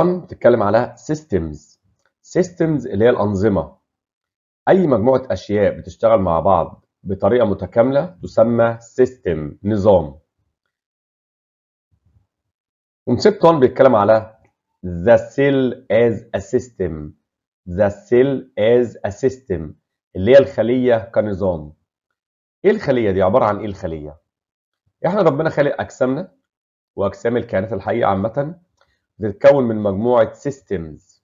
1 بتتكلم على سيستمز سيستمز اللي هي الانظمه اي مجموعه اشياء بتشتغل مع بعض بطريقه متكامله تسمى سيستم نظام كونسبت 1 بيتكلم على the cell as a system the cell as a system اللي هي الخليه كنظام ايه الخليه دي عباره عن ايه الخليه احنا ربنا خالق اجسامنا واجسام الكائنات الحيه عامه بتتكون من مجموعة systems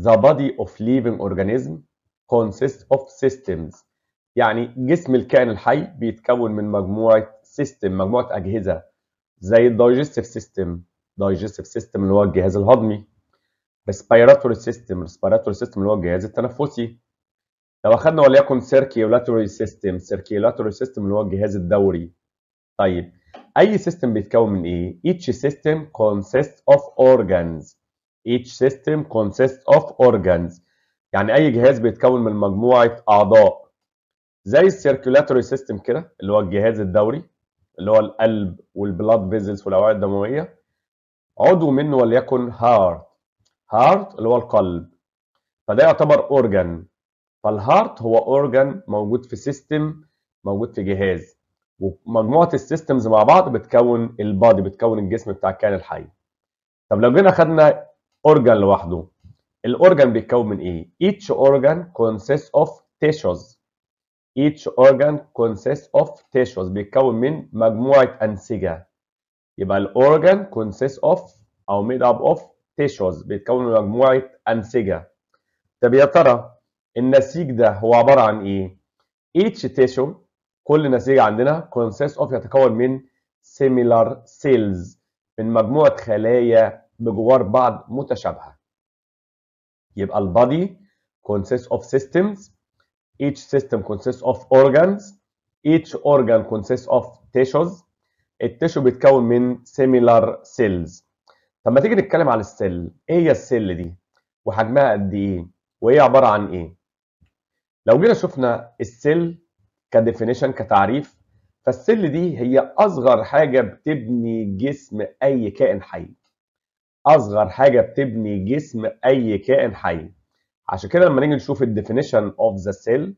the body of living organism consists of systems يعني جسم الكائن الحي بيتكون من مجموعة system مجموعة أجهزة زي digestive system. digestive system اللي هو الجهاز الهضمي respiratory system respiratory system اللي هو الجهاز التنفسي لو أخدنا وليكن circulatory system circulatory system اللي هو الجهاز الدوري طيب اي سيستم بيتكون من ايه each system consists of organs each system consists of organs يعني اي جهاز بيتكون من مجموعه اعضاء زي السيركيولاتوري سيستم كده اللي هو الجهاز الدوري اللي هو القلب والبلاد فيزلز والاوعيه الدمويه عضو منه وليكن هارت هارت اللي هو القلب فده يعتبر اورجان فالهارت هو اورجان موجود في سيستم موجود في جهاز ومجموعه السيستمز مع بعض بتكون البادي بتكون الجسم بتاع الكائن الحي طب لو جينا خدنا اورجان لوحده الاورجان بيتكون من ايه each organ consists of tissues each organ consists of tissues بيتكون من مجموعه انسجه يبقى الاورجان consists of او made up of tissues بيتكون من مجموعه انسجه طب يا ترى النسيج ده هو عباره عن ايه each tissue كل نسيج عندنا consists of يتكون من similar cells من مجموعة خلايا بجوار بعض متشابهة يبقى البادي consists of systems each system consists of organs each organ consists of tissues التشو بيتكون من similar cells طب ما تيجي نتكلم على السيل ايه هي السيل دي وحجمها قد ايه وهي عبارة عن ايه لو جينا شفنا السيل كديفينيشن كتعريف فالسل دي هي اصغر حاجه بتبني جسم اي كائن حي اصغر حاجه بتبني جسم اي كائن حي عشان كده لما نيجي نشوف الديفينيشن اوف ذا سيل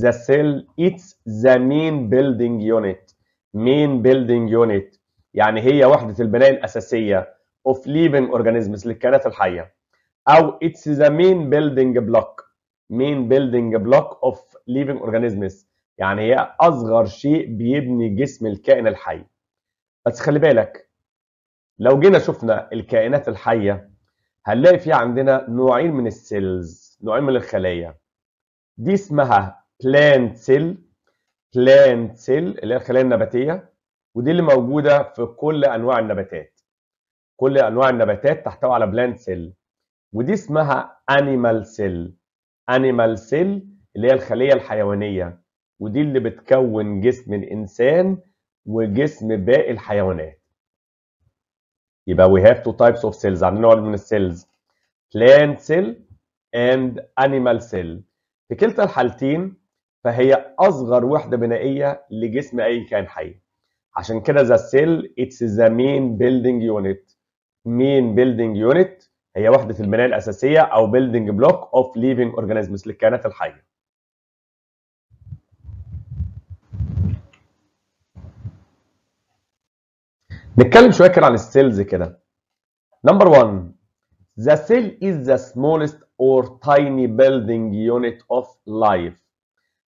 ذا سيل اتس ذا مين بيلدينج يونت مين بيلدينج يونت يعني هي وحده البناء الاساسيه اوف ليفنج اورجانيزمز للكائنات الحيه او اتس ذا مين بيلدينج بلوك مين بيلدينج بلوك اوف ليفنج اورجانيزمز يعني هي اصغر شيء بيبني جسم الكائن الحي بس خلي بالك لو جينا شفنا الكائنات الحيه هنلاقي في عندنا نوعين من السيلز نوعين من الخلايا دي اسمها بلانت سيل بلانت سيل اللي هي الخلايا النباتيه ودي اللي موجوده في كل انواع النباتات كل انواع النباتات تحتوي على بلانت سيل ودي اسمها انيمال سيل انيمال سيل اللي هي الخليه الحيوانيه ودي اللي بتكون جسم الانسان وجسم باقي الحيوانات يبقى we have two types of cells عندنا نوع من السيلز plant cell and animal cell في كلتا الحالتين فهي اصغر وحده بنائيه لجسم اي كائن حي عشان كده ذا سيل اتس ذا مين بيلدينج يونت مين بيلدينج يونت هي وحده البناء الاساسيه او بيلدينج بلوك اوف ليفينج اورجانيزمز للكائنات الحيه نتكلم شويه كده عن السيلز كده نمبر 1 ذا سيل از ذا سمولست اور تايني بيلدينج يونت اوف لايف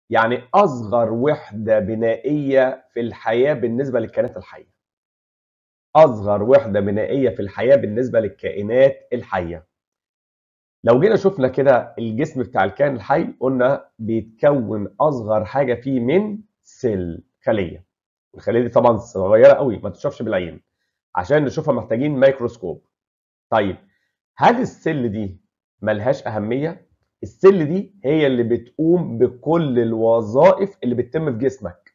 يعني اصغر وحده بنائيه في الحياه بالنسبه للكائنات الحيه اصغر وحده بنائيه في الحياه بالنسبه للكائنات الحيه لو جينا شفنا كده الجسم بتاع الكائن الحي قلنا بيتكون اصغر حاجه فيه من سيل خليه الخليه دي طبعا صغيره قوي ما تشوفش بالعين عشان نشوفها محتاجين مايكروسكوب طيب هل السل دي ملهاش اهميه السل دي هي اللي بتقوم بكل الوظائف اللي بتتم في جسمك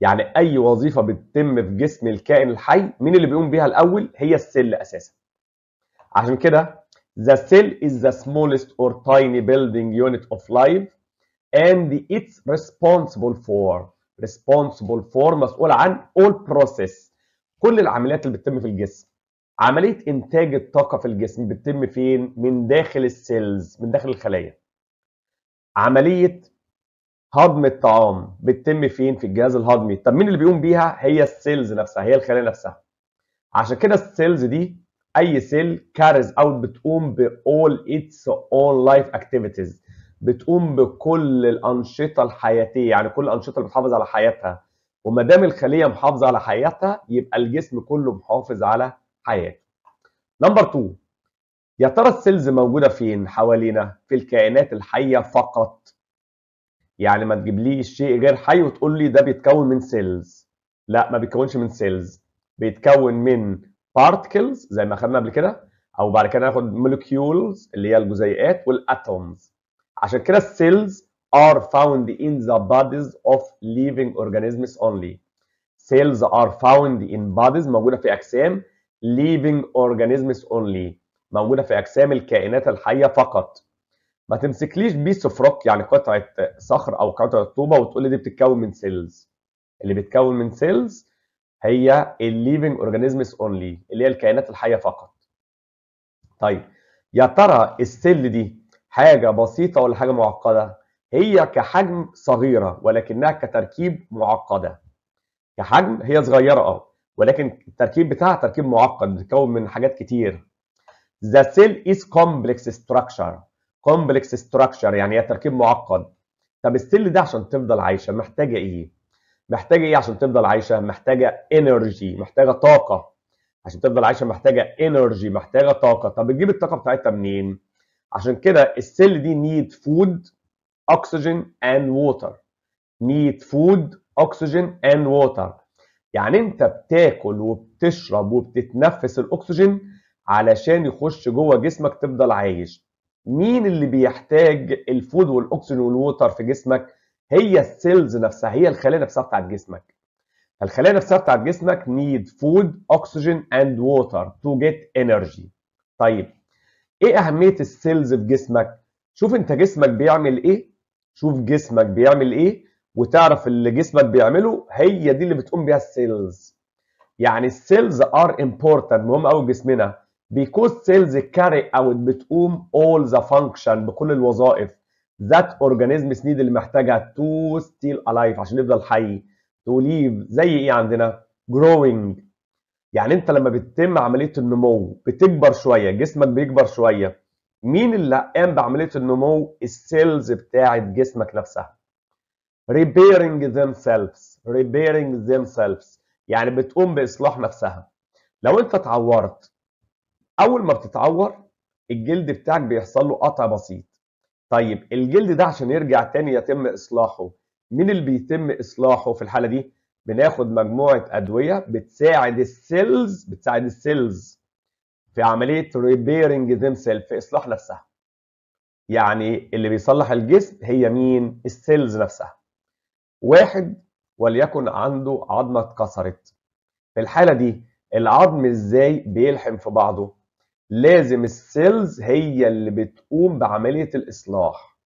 يعني اي وظيفه بتتم في جسم الكائن الحي مين اللي بيقوم بيها الاول هي السل اساسا عشان كده The cell is the smallest or tiny building unit of life and it's responsible for responsible for مسؤول عن all process كل العمليات اللي بتتم في الجسم عمليه انتاج الطاقه في الجسم بتتم فين من داخل السيلز من داخل الخلايا عمليه هضم الطعام بتتم فين في الجهاز الهضمي طب مين اللي بيقوم بيها هي السيلز نفسها هي الخلايا نفسها عشان كده السيلز دي اي سيل كارز اوت بتقوم باول اتس اون لايف اكتيفيتيز بتقوم بكل الانشطه الحياتيه يعني كل الانشطه اللي بتحافظ على حياتها وما دام الخليه محافظه على حياتها يبقى الجسم كله محافظ على حياته نمبر 2 يا ترى السيلز موجوده فين حوالينا في الكائنات الحيه فقط يعني ما تجيبليش شيء غير حي وتقول لي ده بيتكون من سيلز لا ما بيتكونش من سيلز بيتكون من بارتكلز زي ما خدنا قبل كده او بعد كده ناخد مولكيولز اللي هي الجزيئات والاتومز عشان كده السيلز are found in the bodies of living organisms only cells are found in bodies موجودة في أجسام living organisms only موجودة في أجسام الكائنات الحية فقط ما تمسكليش بيس اوف روك يعني قطعة صخر أو قطعة طوبة وتقول لي دي بتتكون من سيلز اللي بتكون من سيلز هي الليفنج اورجانيزمز اونلي اللي هي الكائنات الحية فقط طيب يا ترى السيل دي حاجه بسيطه ولا حاجه معقده هي كحجم صغيره ولكنها كتركيب معقده كحجم هي صغيره اه ولكن التركيب بتاعها تركيب معقد بيتكون من حاجات كتير The cell is complex structure complex structure يعني هي تركيب معقد طب السل ده عشان تفضل عايشه محتاجه ايه؟ محتاجه ايه عشان تفضل عايشه؟ محتاجه انرجي، محتاجه طاقه عشان تفضل عايشه محتاجه انرجي، محتاجه طاقه، طب بتجيب الطاقه بتاعتها منين؟ عشان كده السيل دي نيد فود اكسجين اند ووتر نيد فود اكسجين اند ووتر يعني انت بتاكل وبتشرب وبتتنفس الاكسجين علشان يخش جوه جسمك تفضل عايش مين اللي بيحتاج الفود والاكسجين والووتر في جسمك هي السيلز نفسها هي الخلايا نفسها بتاعت جسمك الخلايا نفسها بتاعت جسمك need food oxygen and water to get energy طيب ايه اهميه السيلز في جسمك شوف انت جسمك بيعمل ايه شوف جسمك بيعمل ايه وتعرف اللي جسمك بيعمله هي دي اللي بتقوم بيها السيلز يعني السيلز ار امبورتنت مهم قوي جسمنا بيكوز سيلز كاري اوت بتقوم اول ذا فانكشن بكل الوظائف ذات اورجانيزم سنيد اللي محتاجها تو ستيل الايف عشان يفضل حي تو ليف زي ايه عندنا جروينج يعني انت لما بتتم عمليه النمو بتكبر شويه جسمك بيكبر شويه مين اللي قام بعمليه النمو السيلز بتاعه جسمك نفسها repairing themselves repairing themselves يعني بتقوم باصلاح نفسها لو انت اتعورت اول ما بتتعور الجلد بتاعك بيحصل له قطع بسيط طيب الجلد ده عشان يرجع تاني يتم اصلاحه مين اللي بيتم اصلاحه في الحاله دي بناخد مجموعه ادويه بتساعد السيلز بتساعد السيلز في عمليه ريبيرنج ذيم سيلف في اصلاح نفسها يعني اللي بيصلح الجسم هي مين السيلز نفسها واحد وليكن عنده عظمه اتكسرت في الحاله دي العظم ازاي بيلحم في بعضه لازم السيلز هي اللي بتقوم بعمليه الاصلاح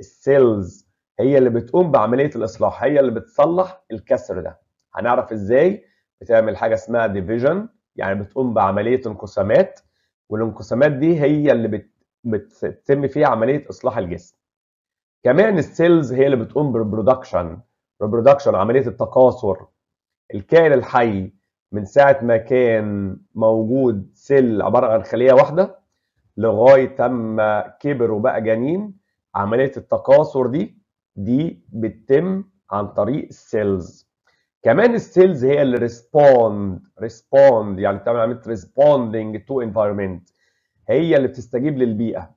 السيلز هي اللي بتقوم بعمليه الاصلاح هي اللي بتصلح الكسر ده هنعرف ازاي بتعمل حاجه اسمها ديفيجن يعني بتقوم بعمليه انقسامات والانقسامات دي هي اللي بت... بتتم فيها عمليه اصلاح الجسم كمان السيلز هي اللي بتقوم بالبرودكشن البرودكشن عمليه التكاثر الكائن الحي من ساعه ما كان موجود سيل عباره عن خليه واحده لغايه تم كبر وبقى جنين عمليه التكاثر دي دي بتتم عن طريق السيلز كمان السيلز هي اللي ريسبوند ريسبوند يعني بتعمل عمليه ريسبوندنج تو انفايرمنت هي اللي بتستجيب للبيئه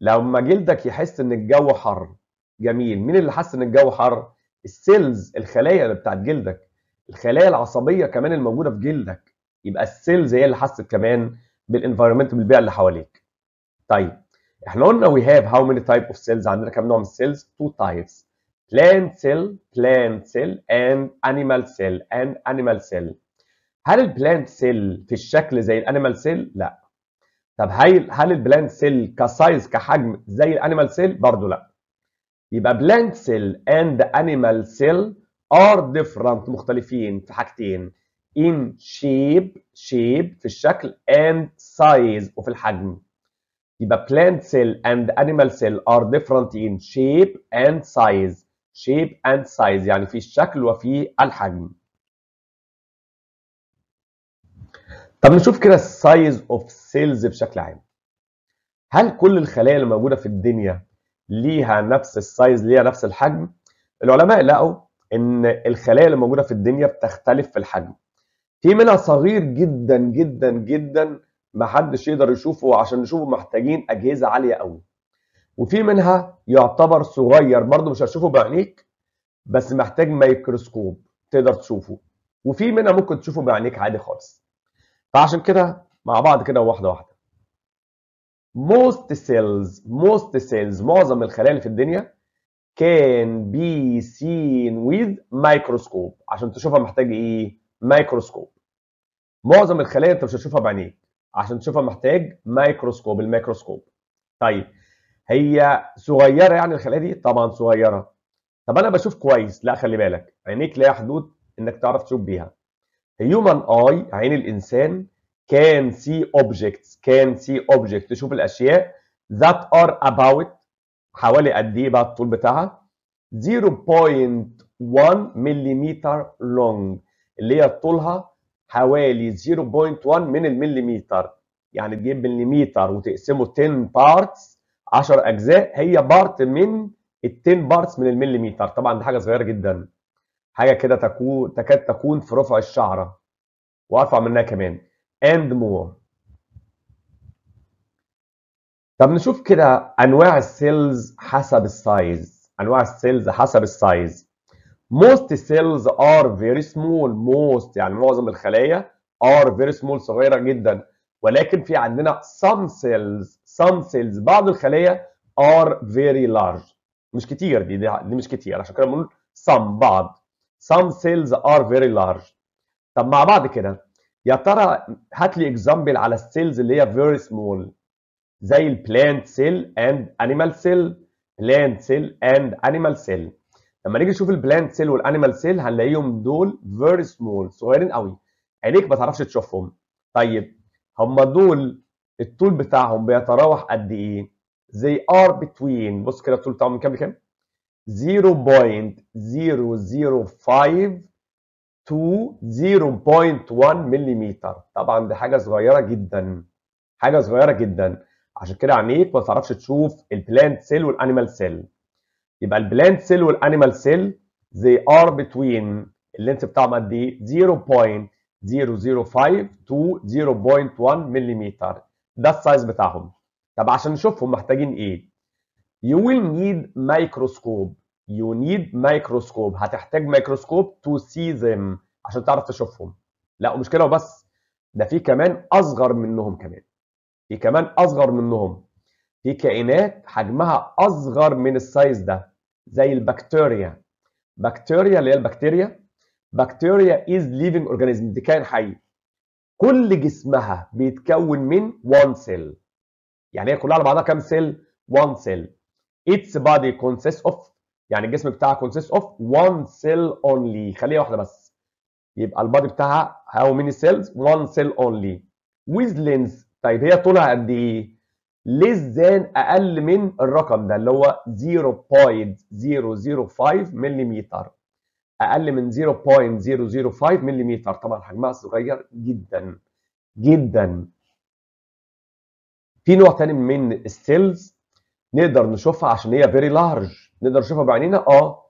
لما جلدك يحس ان الجو حر جميل مين اللي حس ان الجو حر السيلز الخلايا اللي بتاعت جلدك الخلايا العصبيه كمان الموجوده في جلدك يبقى السيلز هي اللي حست كمان بالانفايرمنت بالبيئه اللي حواليك طيب احنا قلنا we have how many type of cells عندنا كم نوع من السيلز two types plant cell plant cell and animal cell and animal cell هل البلانت سيل في الشكل زي الانيمال سيل لا طب هل هل البلانت سيل كسايز كحجم زي الانيمال سيل برضه لا يبقى بلانت سيل اند انيمال سيل ار ديفرنت مختلفين في حاجتين ان شيب شيب في الشكل اند سايز وفي الحجم يبقى plant cell and animal cell are different in shape and size shape and size يعني في الشكل وفي الحجم طب نشوف كده السايز اوف سيلز بشكل عام هل كل الخلايا اللي موجوده في الدنيا ليها نفس السايز ليها نفس الحجم العلماء لقوا ان الخلايا اللي موجوده في الدنيا بتختلف في الحجم في منها صغير جدا جدا جدا ما حدش يقدر يشوفه عشان نشوفه محتاجين اجهزه عاليه قوي وفي منها يعتبر صغير برضه مش هتشوفه بعينيك بس محتاج ميكروسكوب تقدر تشوفه وفي منها ممكن تشوفه بعينيك عادي خالص فعشان كده مع بعض كده واحده واحده most cells most cells معظم الخلايا في الدنيا can be seen with microscope عشان تشوفها محتاج ايه مايكروسكوب معظم الخلايا انت مش هتشوفها بعينيك عشان تشوفها محتاج مايكروسكوب الميكروسكوب طيب هي صغيره يعني الخلايا دي طبعا صغيره طب انا بشوف كويس لا خلي بالك عينيك ليها حدود انك تعرف تشوف بيها هيومن اي عين الانسان كان سي اوبجكتس كان سي اوبجكت تشوف الاشياء ذات ار اباوت حوالي قد ايه بقى الطول بتاعها 0.1 ملم لونج اللي هي طولها حوالي 0.1 من المليمتر يعني تجيب مليمتر وتقسمه 10 بارتس 10 اجزاء هي بارت من ال 10 بارتس من المليمتر طبعا دي حاجه صغيره جدا حاجه كده تكون تكاد تكون في رفع الشعره وارفع منها كمان اند مور طب نشوف كده انواع السيلز حسب السايز انواع السيلز حسب السايز most cells are very small most يعني معظم الخلايا are very small صغيره جدا ولكن في عندنا some cells some cells بعض الخلايا are very large مش كتير دي دي, مش كتير عشان كده بنقول some بعض some cells are very large طب مع بعض كده يا ترى هات لي اكزامبل على السيلز اللي هي very small زي البلانت سيل اند انيمال سيل بلانت سيل اند انيمال سيل لما نيجي نشوف البلانت سيل والانيمال سيل هنلاقيهم دول فيري سمول صغيرين قوي عينيك ما تعرفش تشوفهم طيب هم دول الطول بتاعهم بيتراوح قد ايه they are between بص كده الطول بتاعهم من كام لكام 0.005 to 0.1 ملم طبعا دي حاجه صغيره جدا حاجه صغيره جدا عشان كده عينيك ما تعرفش تشوف البلانت سيل والانيمال سيل يبقى البلانت سيل والانيمال سيل they are between اللينس بتاعهم قد ايه 0.005 to 0.1 ملم ده السايز بتاعهم طب عشان نشوفهم محتاجين ايه you will need microscope you need microscope هتحتاج مايكروسكوب to see them عشان تعرف تشوفهم لا ومش كده وبس ده في كمان اصغر منهم كمان في كمان اصغر منهم في كائنات حجمها اصغر من السايز ده زي البكتيريا بكتيريا اللي هي البكتيريا بكتيريا از ليفنج اورجانيزم دي كائن حي كل جسمها بيتكون من 1 سيل يعني هي كلها على بعضها كام سيل 1 سيل اتس بادي كونسيست اوف يعني الجسم بتاعها كونسيست اوف وان سيل اونلي خليها واحده بس يبقى البادي بتاعها هاو ميني سيلز وان سيل اونلي ويز لينز طيب هي طولها قد ايه ليس ذان اقل من الرقم ده اللي هو 0.005 ملم اقل من 0.005 ملم طبعا حجمها صغير جدا جدا في نوع تاني من السيلز نقدر نشوفها عشان هي فيري لارج نقدر نشوفها بعينينا اه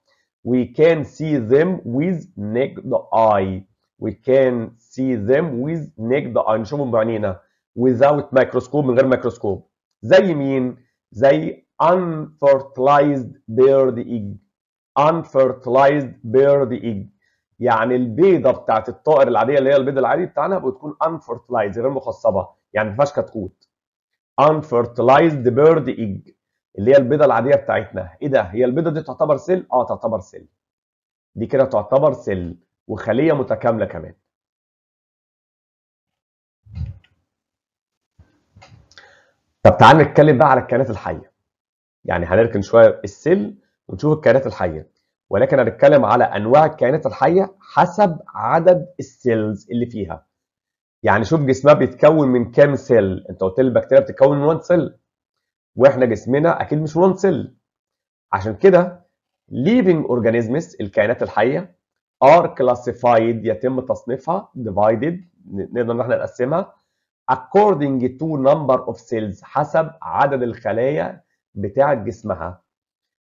we can see them with naked eye we can see them with naked eye نشوفهم بعينينا without microscope من غير ميكروسكوب زي مين زي unfertilized bird egg unfertilized bird egg يعني البيضه بتاعت الطائر العاديه اللي هي البيضه العادي بتاعنا بتكون unfertilized غير مخصبه يعني ما فيهاش كتكوت unfertilized bird egg اللي هي البيضه العاديه بتاعتنا ايه ده هي البيضه دي تعتبر سيل اه تعتبر سيل دي كده تعتبر سيل وخليه متكامله كمان طب تعال نتكلم بقى على الكائنات الحيه يعني هنركن شويه السل ونشوف الكائنات الحيه ولكن هنتكلم على انواع الكائنات الحيه حسب عدد السيلز اللي فيها يعني شوف جسمها بيتكون من كام سيل انت قلت لي البكتيريا بتتكون من 1 سيل واحنا جسمنا اكيد مش 1 سيل عشان كده living organisms الكائنات الحيه are classified يتم تصنيفها divided نقدر ان احنا نقسمها according to number of cells حسب عدد الخلايا بتاع جسمها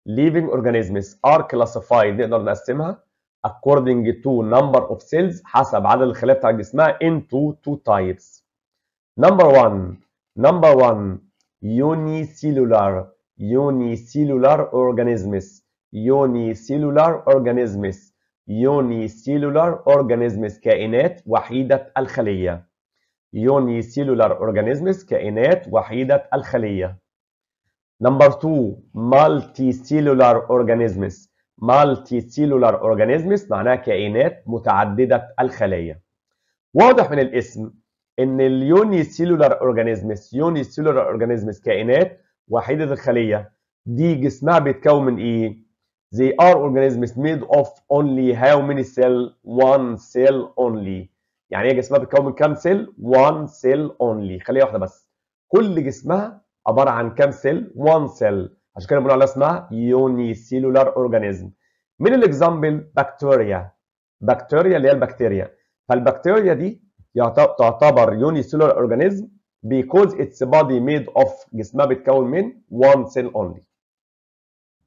living organisms are classified نقدر نقسمها according to number of cells حسب عدد الخلايا بتاع جسمها into two types number one number one unicellular unicellular organisms unicellular organisms unicellular organisms كائنات وحيدة الخلية unicellular organisms كائنات وحيدة الخلية number 2 multicellular organisms multicellular organisms معناها كائنات متعددة الخلية واضح من الاسم ان اليونيسيلولار اورجانيزمز يونيسيلولار اورجانيزمز كائنات وحيده الخليه دي جسمها بيتكون من ايه they are organisms made of only how many cells? one cell only يعني هي جسمها بيتكون من كام سيل؟ 1 سيل اونلي خليه واحده بس كل جسمها عباره عن كام سيل؟ 1 سيل عشان كده بنقول عليها اسمها يوني سيلولار اورجانيزم من الاكزامبل بكتيريا بكتيريا اللي هي البكتيريا فالبكتيريا دي تعتبر يوني سيلولار اورجانيزم بيكوز اتس بادي ميد اوف جسمها بيتكون من 1 سيل اونلي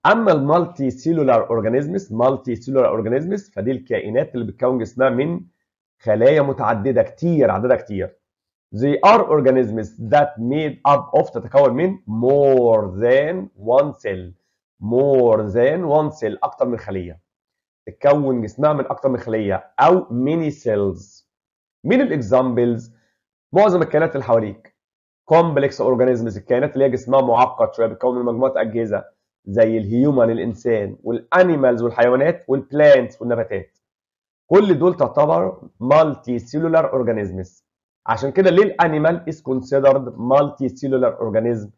اما المالتي سيلولار اورجانيزمز مالتي سيلولار اورجانيزمز فدي الكائنات اللي بتكون جسمها من خلايا متعدده كتير عددها كتير they are organisms that made up of تتكون من more than one cell more than one cell اكتر من خليه تتكون جسمها من اكتر من خليه او many cells مين الاكزامبلز معظم الكائنات اللي حواليك complex organisms الكائنات اللي هي جسمها معقد شويه بتكون من مجموعه اجهزه زي الهيومن الانسان والانيمالز والحيوانات والبلانتس والنباتات كل دول تعتبر مالتي سيلولار اورجانيزمز عشان كده ليه الانيمال is considered مالتي سيلولار اورجانيزم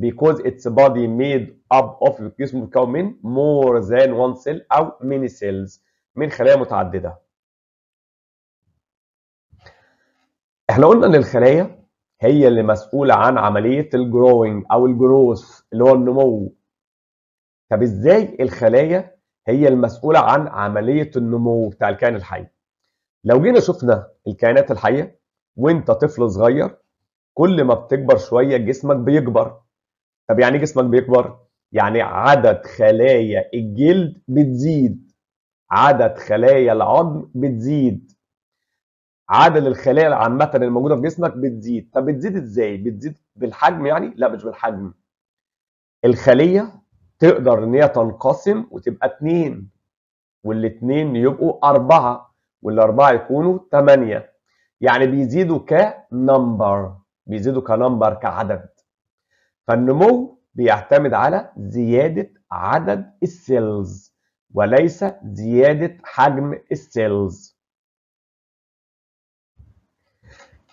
because its body made up of جسم متكون من مور ذان وان سيل او ميني سيلز من خلايا متعدده احنا قلنا ان الخلايا هي اللي مسؤوله عن عمليه الجروينج او الجروث اللي هو النمو طب ازاي الخلايا هي المسؤوله عن عمليه النمو بتاع الكائن الحي لو جينا شفنا الكائنات الحيه وانت طفل صغير كل ما بتكبر شويه جسمك بيكبر طب يعني إيه جسمك بيكبر يعني عدد خلايا الجلد بتزيد عدد خلايا العظم بتزيد عدد الخلايا العامة الموجودة في جسمك بتزيد، طب بتزيد ازاي؟ بتزيد بالحجم يعني؟ لا مش بالحجم. الخلية تقدر ان هي تنقسم وتبقى اتنين والاتنين يبقوا أربعة والأربعة يكونوا تمانية يعني بيزيدوا كنمبر بيزيدوا كنمبر كعدد فالنمو بيعتمد على زيادة عدد السيلز وليس زيادة حجم السيلز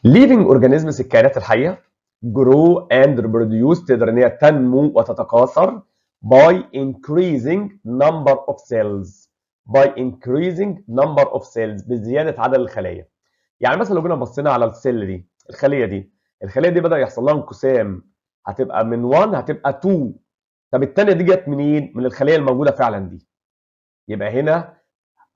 living organisms الكائنات الحية grow and reproduce تقدر ان هي تنمو وتتكاثر by increasing number of cells by increasing number of cells بزياده عدد الخلايا يعني مثلا لو جينا بصينا على السيل دي الخليه دي الخليه دي بدا يحصل لها انقسام هتبقى من 1 هتبقى 2 طب الثانيه دي جت منين من الخليه الموجوده فعلا دي يبقى هنا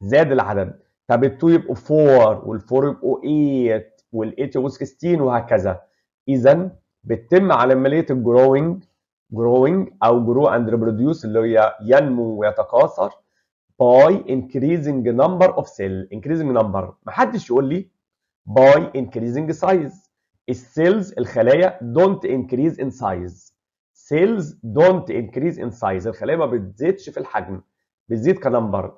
زاد العدد طب ال2 يبقوا 4 وال4 يبقوا 8 وال8 يبقوا 16 وهكذا اذا بتتم عمليه الجروينج growing او grow and reproduce اللي هي ينمو ويتكاثر by increasing number of cell increasing number محدش يقول لي by increasing size السيلز الخلايا don't increase in size cells don't increase in size الخلايا ما بتزيدش في الحجم بتزيد كنمبر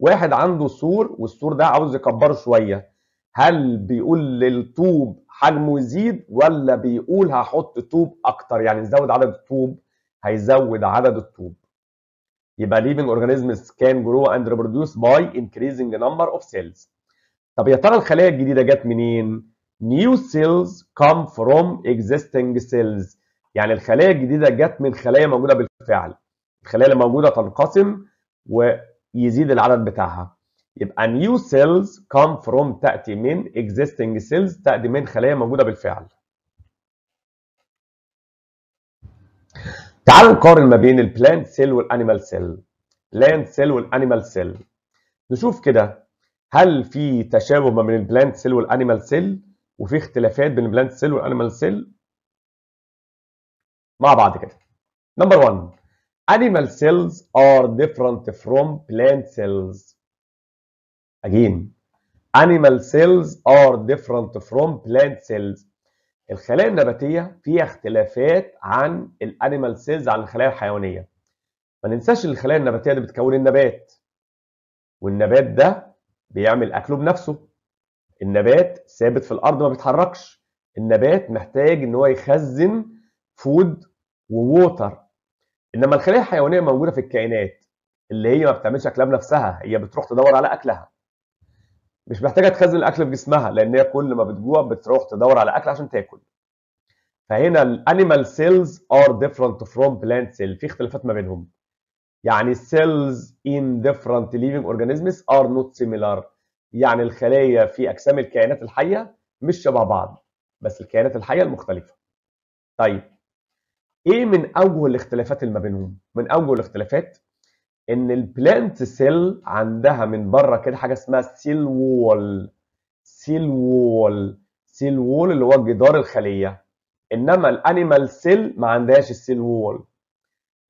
واحد عنده سور والسور ده عاوز يكبره شويه هل بيقول للطوب حجمه يزيد ولا بيقول هحط طوب اكتر يعني نزود عدد الطوب هيزود عدد الطوب يبقى living organisms can grow and reproduce by increasing the number of cells طب يا ترى الخلايا الجديده جت منين new cells come from existing cells يعني الخلايا الجديده جت من خلايا موجوده بالفعل الخلايا اللي موجوده تنقسم ويزيد العدد بتاعها يبقى new cells come from تأتي من existing cells تأتي من خلايا موجودة بالفعل تعالوا نقارن ما بين البلانت سيل والانيمال سيل بلانت سيل والانيمال سيل نشوف كده هل في تشابه ما بين البلانت سيل والانيمال سيل وفي اختلافات بين البلانت سيل والانيمال سيل مع بعض كده نمبر 1 animal cells are different from plant cells Again, animal cells are different from plant cells. الخلايا النباتية فيها اختلافات عن الانيمال سيلز عن الخلايا الحيوانية. ما ننساش الخلايا النباتية دي بتكون النبات. والنبات ده بيعمل أكله بنفسه. النبات ثابت في الأرض ما بيتحركش. النبات محتاج إن هو يخزن فود وووتر. إنما الخلايا الحيوانية موجودة في الكائنات اللي هي ما بتعملش أكلها بنفسها، هي بتروح تدور على أكلها. مش محتاجه تخزن الاكل في جسمها لان هي كل ما بتجوع بتروح تدور على اكل عشان تاكل فهنا الانيمال سيلز ار ديفرنت فروم بلانت سيل في اختلافات ما بينهم يعني cells in different living organisms ار نوت سيميلار يعني الخلايا في اجسام الكائنات الحيه مش شبه بعض بس الكائنات الحيه المختلفه طيب ايه من اوجه الاختلافات اللي ما بينهم من اوجه الاختلافات ان البلانت سيل عندها من بره كده حاجه اسمها سيل وول سيل وول سيل وول اللي هو جدار الخليه انما الانيمال سيل ما عندهاش السيل وول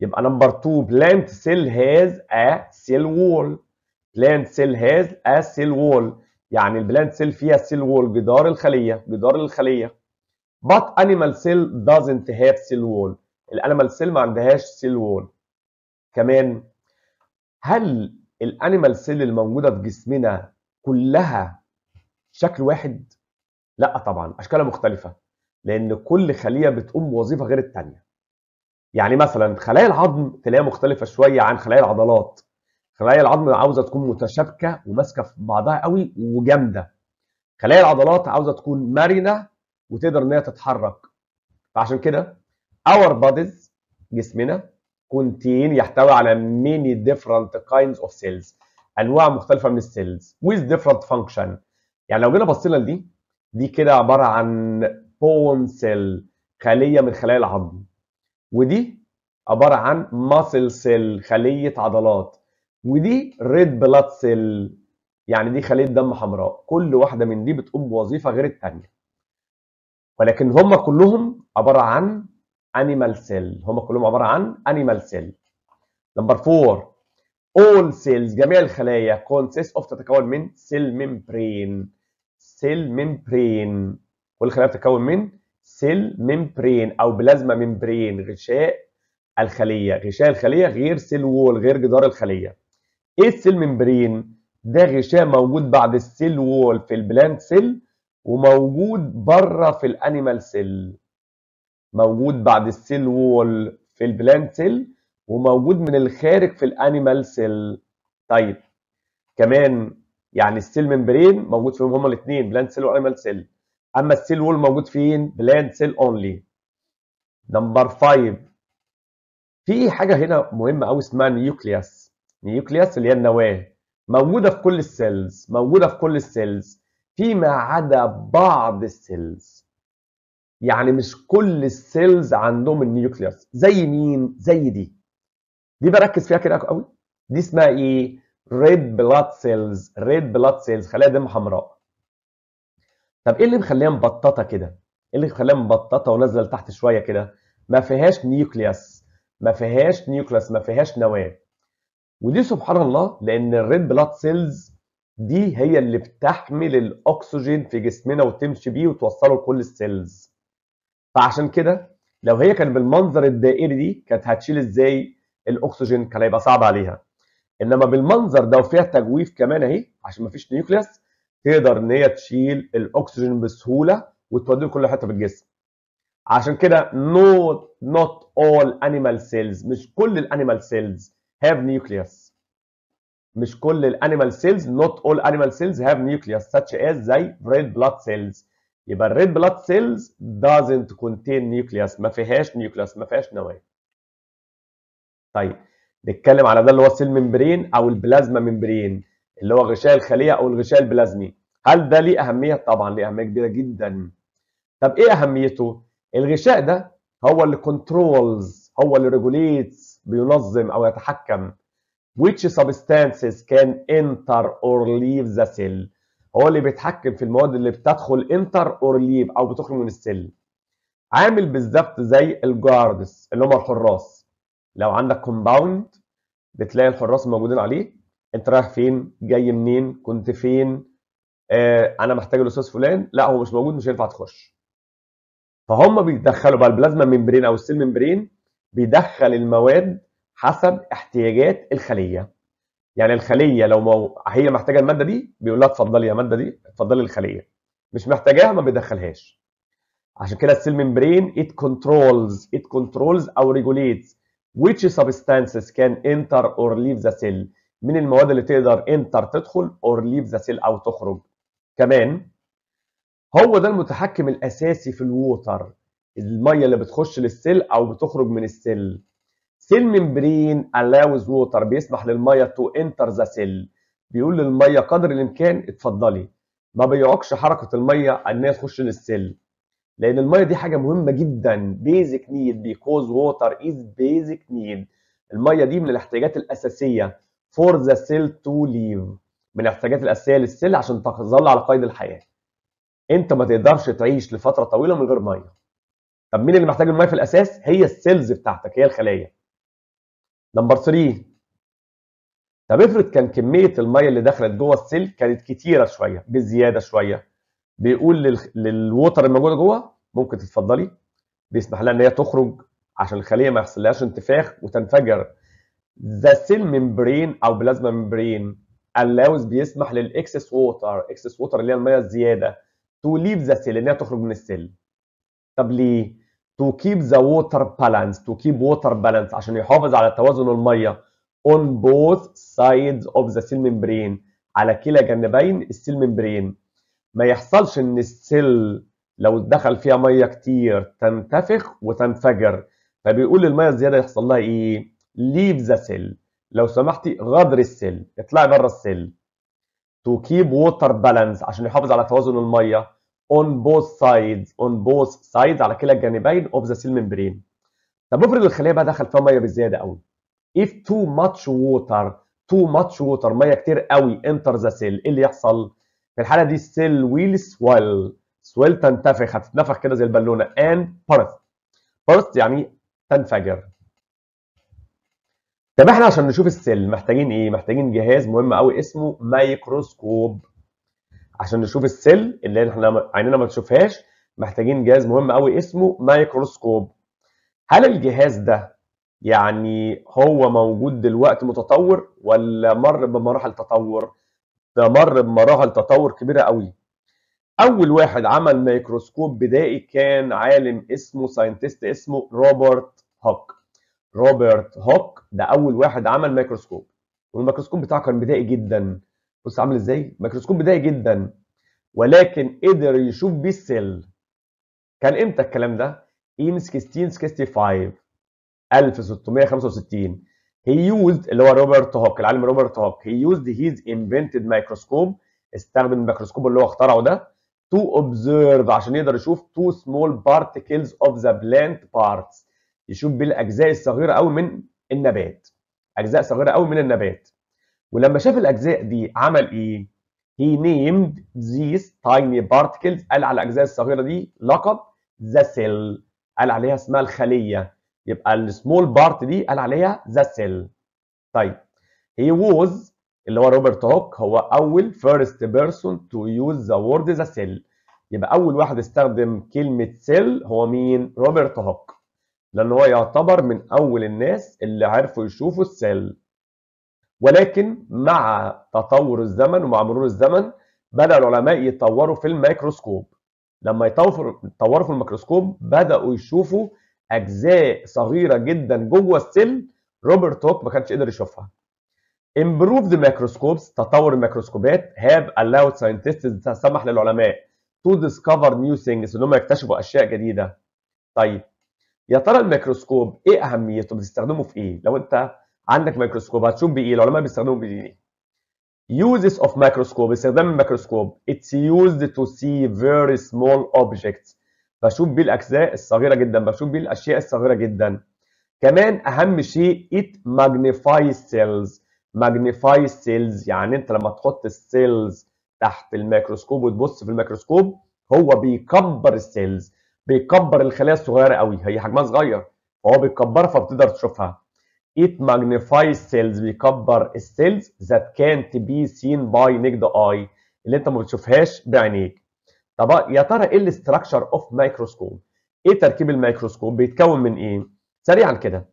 يبقى نمبر 2 بلانت سيل هاز ا سيل وول بلانت سيل هاز ا سيل وول يعني البلانت سيل فيها سيل وول جدار الخليه جدار الخليه but animal cell doesn't have cell wall الانيمال سيل ما عندهاش سيل وول كمان هل الانيمال سيل الموجوده في جسمنا كلها شكل واحد؟ لا طبعا اشكالها مختلفه لان كل خليه بتقوم بوظيفه غير الثانيه. يعني مثلا خلايا العظم تلاقيها مختلفه شويه عن خلايا العضلات. خلايا العظم عاوزه تكون متشابكه وماسكه في بعضها قوي وجامده. خلايا العضلات عاوزه تكون مرنه وتقدر ان هي تتحرك. فعشان كده اور باديز جسمنا كونتين يحتوي على many different kinds of cells انواع مختلفه من السيلز with different function يعني لو جينا بصينا لدي دي كده عباره عن بون سيل خليه من خلايا العظم ودي عباره عن ماسل سيل خليه عضلات ودي ريد بلاد سيل يعني دي خليه دم حمراء كل واحده من دي بتقوم بوظيفه غير الثانيه ولكن هم كلهم عباره عن animal cell هم كلهم عباره عن animal cell نمبر 4 all cells جميع الخلايا consist of تتكون من cell membrane cell membrane كل الخلايا تتكون من cell membrane او بلازما membrane غشاء الخليه غشاء الخليه غير cell wall غير جدار الخليه ايه السيل membrane ده غشاء موجود بعد السيل وول في البلانت سيل وموجود بره في الانيمال سيل موجود بعد السيل وول في البلانت سيل وموجود من الخارج في الانيمال سيل طيب كمان يعني السيل ممبرين موجود فيهم هما الاثنين بلانت سيل وانيمال سيل اما السيل وول موجود فين بلانت سيل اونلي نمبر 5 في حاجه هنا مهمه قوي اسمها نيوكلياس نيوكلياس اللي هي النواه موجوده في كل السيلز موجوده في كل السيلز فيما عدا بعض السيلز يعني مش كل السيلز عندهم النيوكليوس زي مين زي دي دي بركز فيها كده قوي دي اسمها ايه ريد بلاد سيلز ريد بلاد سيلز خلايا دم حمراء طب ايه اللي مخليها مبططه كده ايه اللي مخليها مبططه ونازله لتحت شويه كده ما فيهاش نيوكليوس ما فيهاش نيوكليوس ما فيهاش نواه ودي سبحان الله لان الريد بلاد سيلز دي هي اللي بتحمل الاكسجين في جسمنا وتمشي بيه وتوصله لكل السيلز فعشان كده لو هي كانت بالمنظر الدائري دي كانت هتشيل ازاي الاكسجين كان هيبقى صعب عليها انما بالمنظر ده وفيها تجويف كمان اهي عشان ما فيش نيوكليس تقدر ان هي تشيل الاكسجين بسهوله وتوديه لكل حته في الجسم عشان كده نوت نوت اول انيمال سيلز مش كل الانيمال سيلز هاف نيوكليس مش كل الانيمال سيلز نوت اول انيمال سيلز هاف نيوكليس such as زي red blood cells يبقى الريد بلاد سيلز doesn't contain nucleus ما فيهاش نيوكليوس ما فيهاش نواه طيب نتكلم على ده اللي هو السيل ممبرين او البلازما ممبرين اللي هو غشاء الخليه او الغشاء البلازمي هل ده ليه اهميه طبعا ليه اهميه كبيره جدا طب ايه اهميته الغشاء ده هو اللي كنترولز هو اللي ريجوليتس بينظم او يتحكم which substances can enter or leave the cell هو اللي بيتحكم في المواد اللي بتدخل انتر اورليف او بتخرج من السلم عامل بالظبط زي الجاردس اللي هم الحراس لو عندك كومباوند بتلاقي الحراس موجودين عليه انت رايح فين جاي منين كنت فين آه انا محتاج الاستاذ فلان لا هو مش موجود مش هينفع تخش فهم بيدخلوا بقى البلازما ممبرين او السيل ممبرين بيدخل المواد حسب احتياجات الخليه يعني الخليه لو مو... هي محتاجه الماده دي بيقول لها اتفضلي يا ماده دي اتفضلي الخليه مش محتاجاها ما بيدخلهاش عشان كده السيل ممبرين it controls it controls او regulates which substances can enter or leave the cell من المواد اللي تقدر انتر تدخل or leave the cell او تخرج كمان هو ده المتحكم الاساسي في الووتر الميه اللي بتخش للسيل او بتخرج من السيل سيل ممبرين allows water بيسمح للميه تو انتر ذا سيل بيقول للميه قدر الامكان اتفضلي ما بيعكش حركه الميه انها تخش للسيل لان الميه دي حاجه مهمه جدا بيزك نيد بيكوز ووتر از بيزك نيد الميه دي من الاحتياجات الاساسيه فور ذا سيل تو ليف من الاحتياجات الاساسيه للسيل عشان تظل على قيد الحياه انت ما تقدرش تعيش لفتره طويله من غير ميه طب مين اللي محتاج الميه في الاساس هي السيلز بتاعتك هي الخلايا نمبر 3 طب افرض كان كميه الميه اللي دخلت جوه السيل كانت كتيره شويه بزياده شويه بيقول لل... للوتر الموجوده جوه ممكن تتفضلي بيسمح لها ان هي تخرج عشان الخليه ما يحصلهاش انتفاخ وتنفجر ذا سيل ممبرين او بلازما ممبرين اللاوز بيسمح للاكسس ووتر اكسس ووتر اللي هي الميه الزياده تو ليف ذا سيل ان هي تخرج من السيل طب ليه to keep the water balance to keep water balance عشان يحافظ على توازن الميه on both sides of the cell membrane على كلا جانبين السيل ممبرين ما يحصلش ان السيل لو دخل فيها ميه كتير تنتفخ وتنفجر فبيقول الميه الزياده يحصل لها ايه leave the cell لو سمحتي غادر السيل اطلعي بره السيل to keep water balance عشان يحافظ على توازن الميه on both sides on both sides على كلا الجانبين of the cell membrane طب افرض الخليه بقى دخل فيها ميه بزياده قوي if too much water too much water ميه كتير قوي enter the cell ايه اللي يحصل في الحاله دي السيل will swell swell تنتفخ هتتنفخ كده زي البالونه and burst burst يعني تنفجر طب احنا عشان نشوف السيل محتاجين ايه محتاجين جهاز مهم قوي اسمه مايكروسكوب عشان نشوف السيل اللي احنا عيننا ما تشوفهاش محتاجين جهاز مهم قوي اسمه مايكروسكوب هل الجهاز ده يعني هو موجود دلوقتي متطور ولا مر بمراحل تطور ده مر بمراحل تطور كبيره قوي اول واحد عمل مايكروسكوب بدائي كان عالم اسمه ساينتست اسمه روبرت هوك روبرت هوك ده اول واحد عمل مايكروسكوب والميكروسكوب بتاعه كان بدائي جدا بص عامل ازاي ميكروسكوب بدائي جدا ولكن قدر يشوف بيه السيل كان امتى الكلام ده ان 1665 1665 he used اللي هو روبرت هوك العالم روبرت هوك he used his invented مايكروسكوب استخدم الميكروسكوب اللي هو اخترعه ده to observe عشان يقدر يشوف تو small particles of the plant parts يشوف بالاجزاء الصغيره قوي من النبات اجزاء صغيره قوي من النبات ولما شاف الاجزاء دي عمل ايه؟ He named these tiny particles قال على الاجزاء الصغيره دي لقب ذا سيل قال عليها اسمها الخليه يبقى السمول بارت دي قال عليها ذا سيل طيب he was اللي هو روبرت هوك هو اول فيرست بيرسون تو يوز ذا وورد ذا سيل يبقى اول واحد استخدم كلمه سيل هو مين روبرت هوك لان هو يعتبر من اول الناس اللي عرفوا يشوفوا السيل ولكن مع تطور الزمن ومع مرور الزمن بدأ العلماء يتطوروا في الميكروسكوب لما يتطوروا في الميكروسكوب بدأوا يشوفوا أجزاء صغيرة جدا جوه السل روبرت هوك ما كانش قدر يشوفها improved microscopes تطور الميكروسكوبات have allowed scientists سمح للعلماء to discover new things انهم يكتشفوا اشياء جديده طيب يا ترى الميكروسكوب ايه اهميته بتستخدمه في ايه لو انت عندك ميكروسكوب هتشوف بايه العلماء بيستخدموا بايه uses of microscope استخدام الميكروسكوب it's used to see very small objects بشوف بيه الاجزاء الصغيره جدا بشوف بيه الاشياء الصغيره جدا كمان اهم شيء it magnifies cells magnifies cells يعني انت لما تحط السيلز تحت الميكروسكوب وتبص في الميكروسكوب هو بيكبر السيلز بيكبر الخلايا الصغيره قوي هي حجمها صغير فهو بيكبرها فبتقدر تشوفها it magnifies cells بيكبر السيلز that can't be seen by naked eye اللي انت ما بتشوفهاش بعينيك طب يا ترى ايه الاستراكشر اوف مايكروسكوب ايه تركيب الميكروسكوب بيتكون من ايه سريعا كده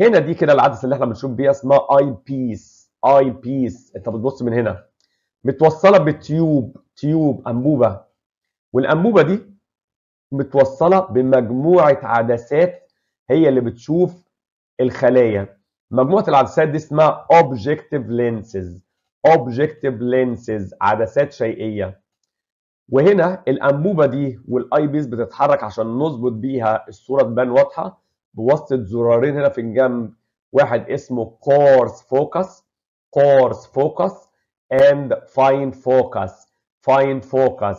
هنا دي كده العدسه اللي احنا بنشوف بيها اسمها اي بيس اي بيس انت بتبص من هنا متوصله بتيوب تيوب انبوبه والانبوبه دي متوصله بمجموعه عدسات هي اللي بتشوف الخلايا مجموعه العدسات دي اسمها اوبجكتيف لينسز اوبجكتيف لينسز عدسات شيئيه وهنا الانبوبه دي والاي بيس بتتحرك عشان نظبط بيها الصوره تبان واضحه بواسطه زرارين هنا في الجنب واحد اسمه كورس فوكس كورس فوكس and فاين focus فاين focus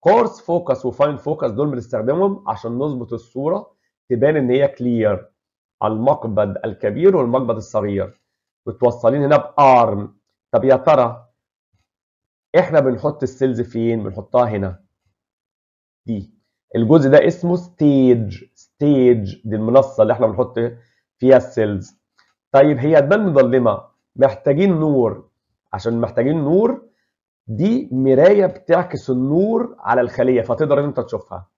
كورس فوكس وفاين فوكس دول بنستخدمهم عشان نظبط الصوره تبان ان هي كلير المقبض الكبير والمقبض الصغير وتوصلين هنا بارم طب يا ترى احنا بنحط السيلز فين بنحطها هنا دي الجزء ده اسمه ستيج ستيج دي المنصه اللي احنا بنحط فيها السيلز طيب هي تبان مظلمه محتاجين نور عشان محتاجين نور دي مرايه بتعكس النور على الخليه فتقدر انت تشوفها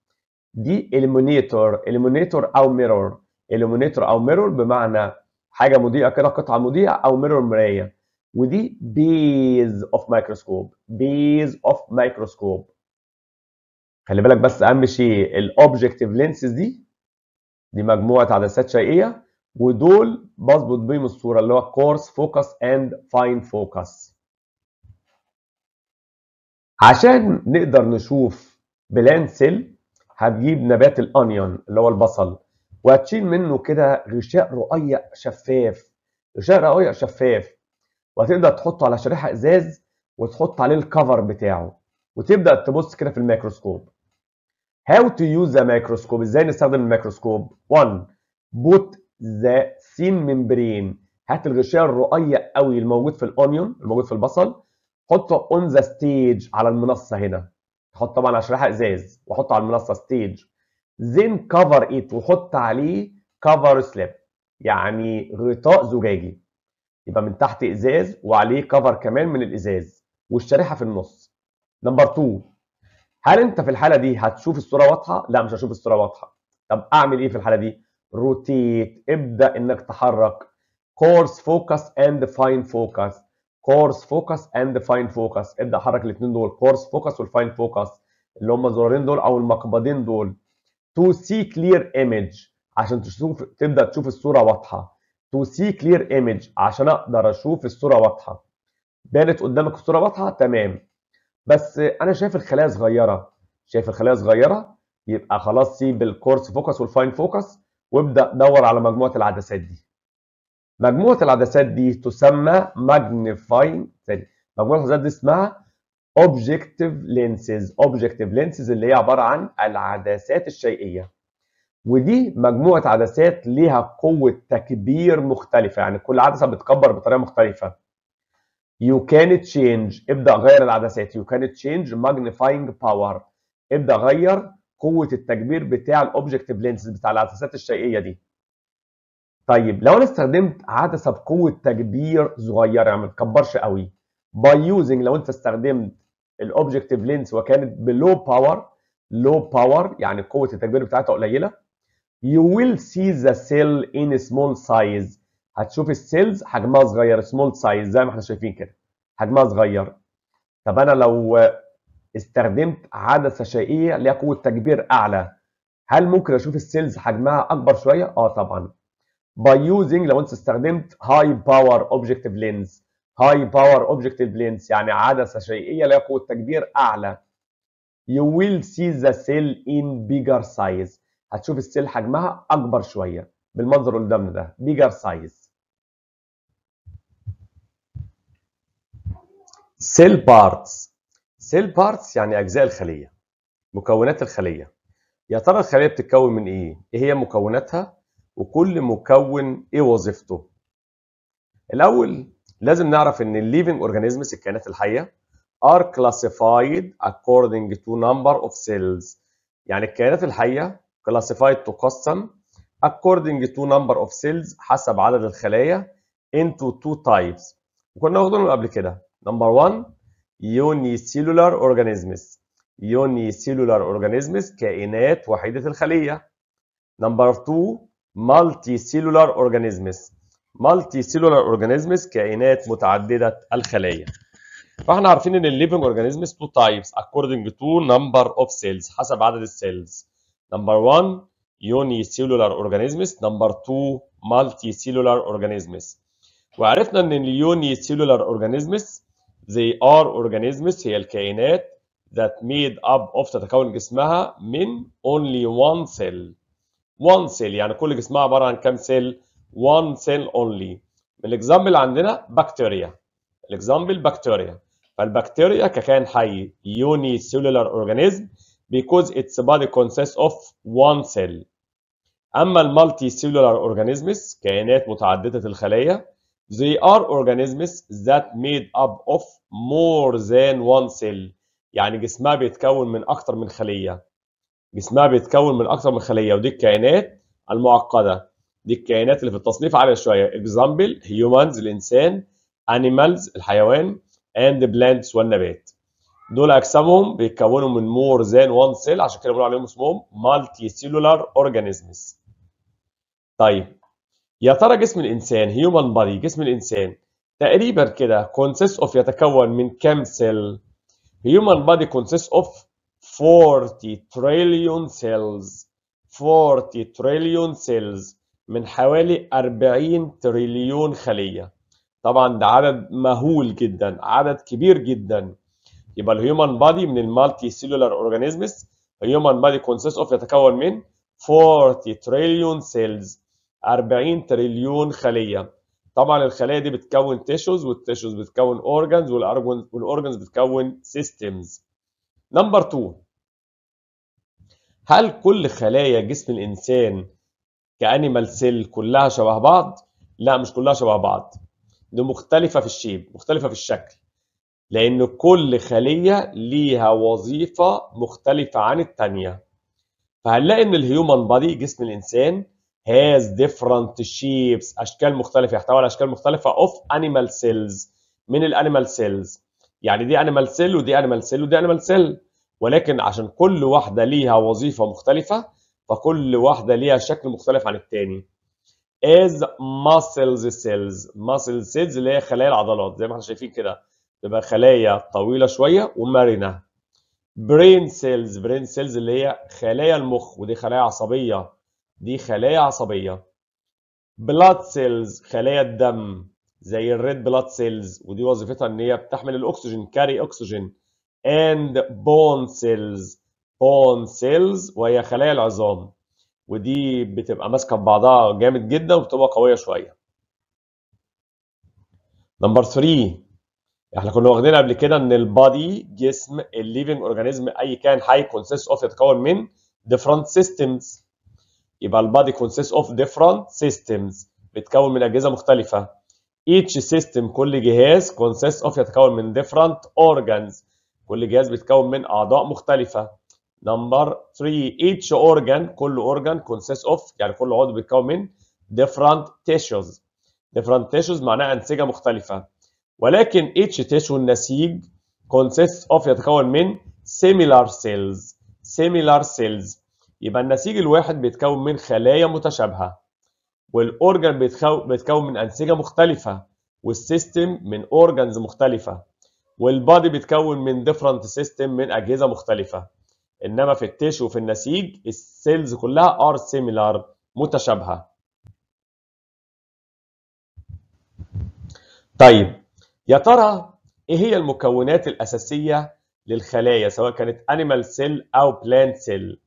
دي اليمونيتور اليمونيتور او ميرور الومنيتور او ميرور بمعنى حاجه مضيئه كده قطعه مضيئه او ميرور مرايه ودي بيز اوف مايكروسكوب بيز اوف مايكروسكوب خلي بالك بس اهم شيء الاوبجكتيف لينسز دي دي مجموعه عدسات شيئيه ودول بظبط بيهم الصوره اللي هو كورس فوكس اند فاين فوكس عشان نقدر نشوف بلان سيل هتجيب نبات الانيون اللي هو البصل وهتشيل منه كده غشاء رؤية شفاف غشاء رؤية شفاف وهتقدر تحطه على شريحه ازاز وتحط عليه الكفر بتاعه وتبدا تبص كده في الميكروسكوب How to use the microscope ازاي نستخدم الميكروسكوب 1 put the thin membrane هات الغشاء الرؤية قوي الموجود في الاونيون الموجود في البصل حطه اون ذا ستيج على المنصه هنا تحط طبعا على شريحه ازاز وحطه على المنصه ستيج then cover it وحط عليه cover slab يعني غطاء زجاجي يبقى من تحت ازاز وعليه cover كمان من الازاز والشريحه في النص نمبر 2 هل انت في الحاله دي هتشوف الصوره واضحه لا مش هشوف الصوره واضحه طب اعمل ايه في الحاله دي روتيت ابدا انك تحرك كورس فوكس اند فاين فوكس كورس فوكس اند فاين فوكس ابدا حرك الاثنين دول كورس فوكس والفاين فوكس اللي هم الزرارين دول او المقبضين دول تو سي كلير ايمج عشان تشوف تبدا تشوف الصوره واضحه تو سي كلير ايمج عشان اقدر اشوف الصوره واضحه بانت قدامك الصوره واضحه تمام بس انا شايف الخلايا صغيره شايف الخلايا صغيره يبقى خلاص سيب الكورس فوكس والفاين فوكس وابدا دور على مجموعه العدسات دي مجموعه العدسات دي تسمى ماجنيفاين ثاني مجموعه العدسات دي اسمها objective لينسز objective لينسز اللي هي عبارة عن العدسات الشيئية ودي مجموعة عدسات ليها قوة تكبير مختلفة يعني كل عدسة بتكبر بطريقة مختلفة يو كان تشينج ابدأ غير العدسات يو كان تشينج ماجنيفاينج باور ابدأ غير قوة التكبير بتاع الاوبجكتيف لينسز بتاع العدسات الشيئية دي طيب لو انا استخدمت عدسة بقوة تكبير صغيرة يعني ما تكبرش قوي by using لو انت استخدمت الاوبجكتيف لينس وكانت بلو باور لو باور يعني قوه التكبير بتاعتها قليله يو ويل سي ذا سيل ان سمول سايز هتشوف السيلز حجمها صغير سمول سايز زي ما احنا شايفين كده حجمها صغير طب انا لو استخدمت عدسه شيئيه ليها قوه تكبير اعلى هل ممكن اشوف السيلز حجمها اكبر شويه اه طبعا باي يوزنج لو انت استخدمت هاي باور اوبجكتيف لينز هاي باور اوبجكت بلينز يعني عدسه شيئيه لها قوه تكبير اعلى you will see the cell in bigger size هتشوف السيل حجمها اكبر شويه بالمنظر قدامنا ده bigger size cell parts cell parts يعني اجزاء الخليه مكونات الخليه يا ترى الخليه بتتكون من ايه ايه هي مكوناتها وكل مكون ايه وظيفته الاول لازم نعرف ان الليفنج اورجانيزمز الكائنات الحيه are classified according to number of cells يعني الكائنات الحيه classified تقسم according to number of cells حسب عدد الخلايا into two types وكنا واخدينهم قبل كده نمبر 1 unicellular organisms unicellular organisms كائنات وحيده الخليه نمبر 2 multicellular organisms مالتي سيلولار اورجانيزمز كائنات متعدده الخلايا فاحنا عارفين ان الليفنج اورجانيزمز تو تايبس اكوردنج تو نمبر اوف سيلز حسب عدد السيلز نمبر 1 يوني سيلولار اورجانيزمز نمبر 2 مالتي سيلولار اورجانيزمز وعرفنا ان اليوني سيلولار اورجانيزمز زي ار اورجانيزمز هي الكائنات ذات ميد اب اوف تتكون جسمها من اونلي وان سيل وان سيل يعني كل جسمها عباره عن كام سيل one cell only الاكزامبل عندنا بكتيريا الاكزامبل بكتيريا فالبكتيريا ككائن حي يوني سيلولار اورجانيزم because its body consists of one cell اما المالتي سيلولار اورجانيزمز كائنات متعدده الخلايا they are organisms that made up of more than one cell يعني جسمها بيتكون من اكتر من خليه جسمها بيتكون من اكتر من خليه ودي الكائنات المعقده دي الكائنات اللي في التصنيف عالية شوية example humans الإنسان animals الحيوان and plants والنبات دول أجسامهم بيتكونوا من more than one cell عشان كده بنقول عليهم اسمهم multi cellular organisms طيب يا ترى جسم الإنسان human body جسم الإنسان تقريبا كده consists of يتكون من كام cell human body consists of 40 trillion cells 40 trillion cells من حوالي 40 تريليون خليه طبعا ده عدد مهول جدا عدد كبير جدا يبقى الهيومن بادي من المالتي سيلولار اورجانيزمز الهيومن بادي كونسيست اوف يتكون من 40 تريليون سيلز 40 تريليون خليه طبعا الخلايا دي بتكون تيشوز والتيشوز بتكون اورجانز والاورجانز بتكون سيستمز نمبر 2 هل كل خلايا جسم الانسان كانيمال سيل كلها شبه بعض لا مش كلها شبه بعض دي مختلفه في الشيب مختلفه في الشكل لان كل خليه ليها وظيفه مختلفه عن الثانيه فهنلاقي ان الهيومن بادي جسم الانسان has different shapes اشكال مختلفه يحتوي على اشكال مختلفه of animal cells من الانيمال سيلز يعني دي انيمال سيل ودي انيمال سيل ودي انيمال سيل ولكن عشان كل واحده ليها وظيفه مختلفه فكل واحدة ليها شكل مختلف عن التاني از ماسلز cells muscle cells اللي هي خلايا العضلات زي ما احنا شايفين كده تبقى خلايا طويلة شوية ومرنة brain cells brain cells اللي هي خلايا المخ ودي خلايا عصبية دي خلايا عصبية blood cells خلايا الدم زي الريد بلاد سيلز ودي وظيفتها ان هي بتحمل الاكسجين كاري اكسجين and bone cells بون سيلز وهي خلايا العظام ودي بتبقى ماسكه ببعضها جامد جدا وبتبقى قويه شويه نمبر 3 احنا كنا واخدين قبل كده ان البادي جسم الليفنج اورجانيزم اي كان حي كونسيست اوف يتكون من ديفرنت سيستمز يبقى البادي كونسيست اوف ديفرنت سيستمز بتكون من اجهزه مختلفه each system كل جهاز consists of يتكون من different organs كل جهاز بيتكون من اعضاء مختلفه نمبر 3 each organ كل organ consists of يعني كل عضو بيتكون من different tissues different tissues معناها انسجه مختلفه ولكن each tissue النسيج consists of يتكون من similar cells similar cells يبقى النسيج الواحد بيتكون من خلايا متشابهه والorgan بيتكون من انسجه مختلفه والسيستم من organs مختلفه والبادي بيتكون من different system من اجهزه مختلفه انما في التشو وفي النسيج السيلز كلها ار سيميلار متشابهه طيب يا ترى ايه هي المكونات الاساسيه للخلايا سواء كانت انيمال سيل او بلانت سيل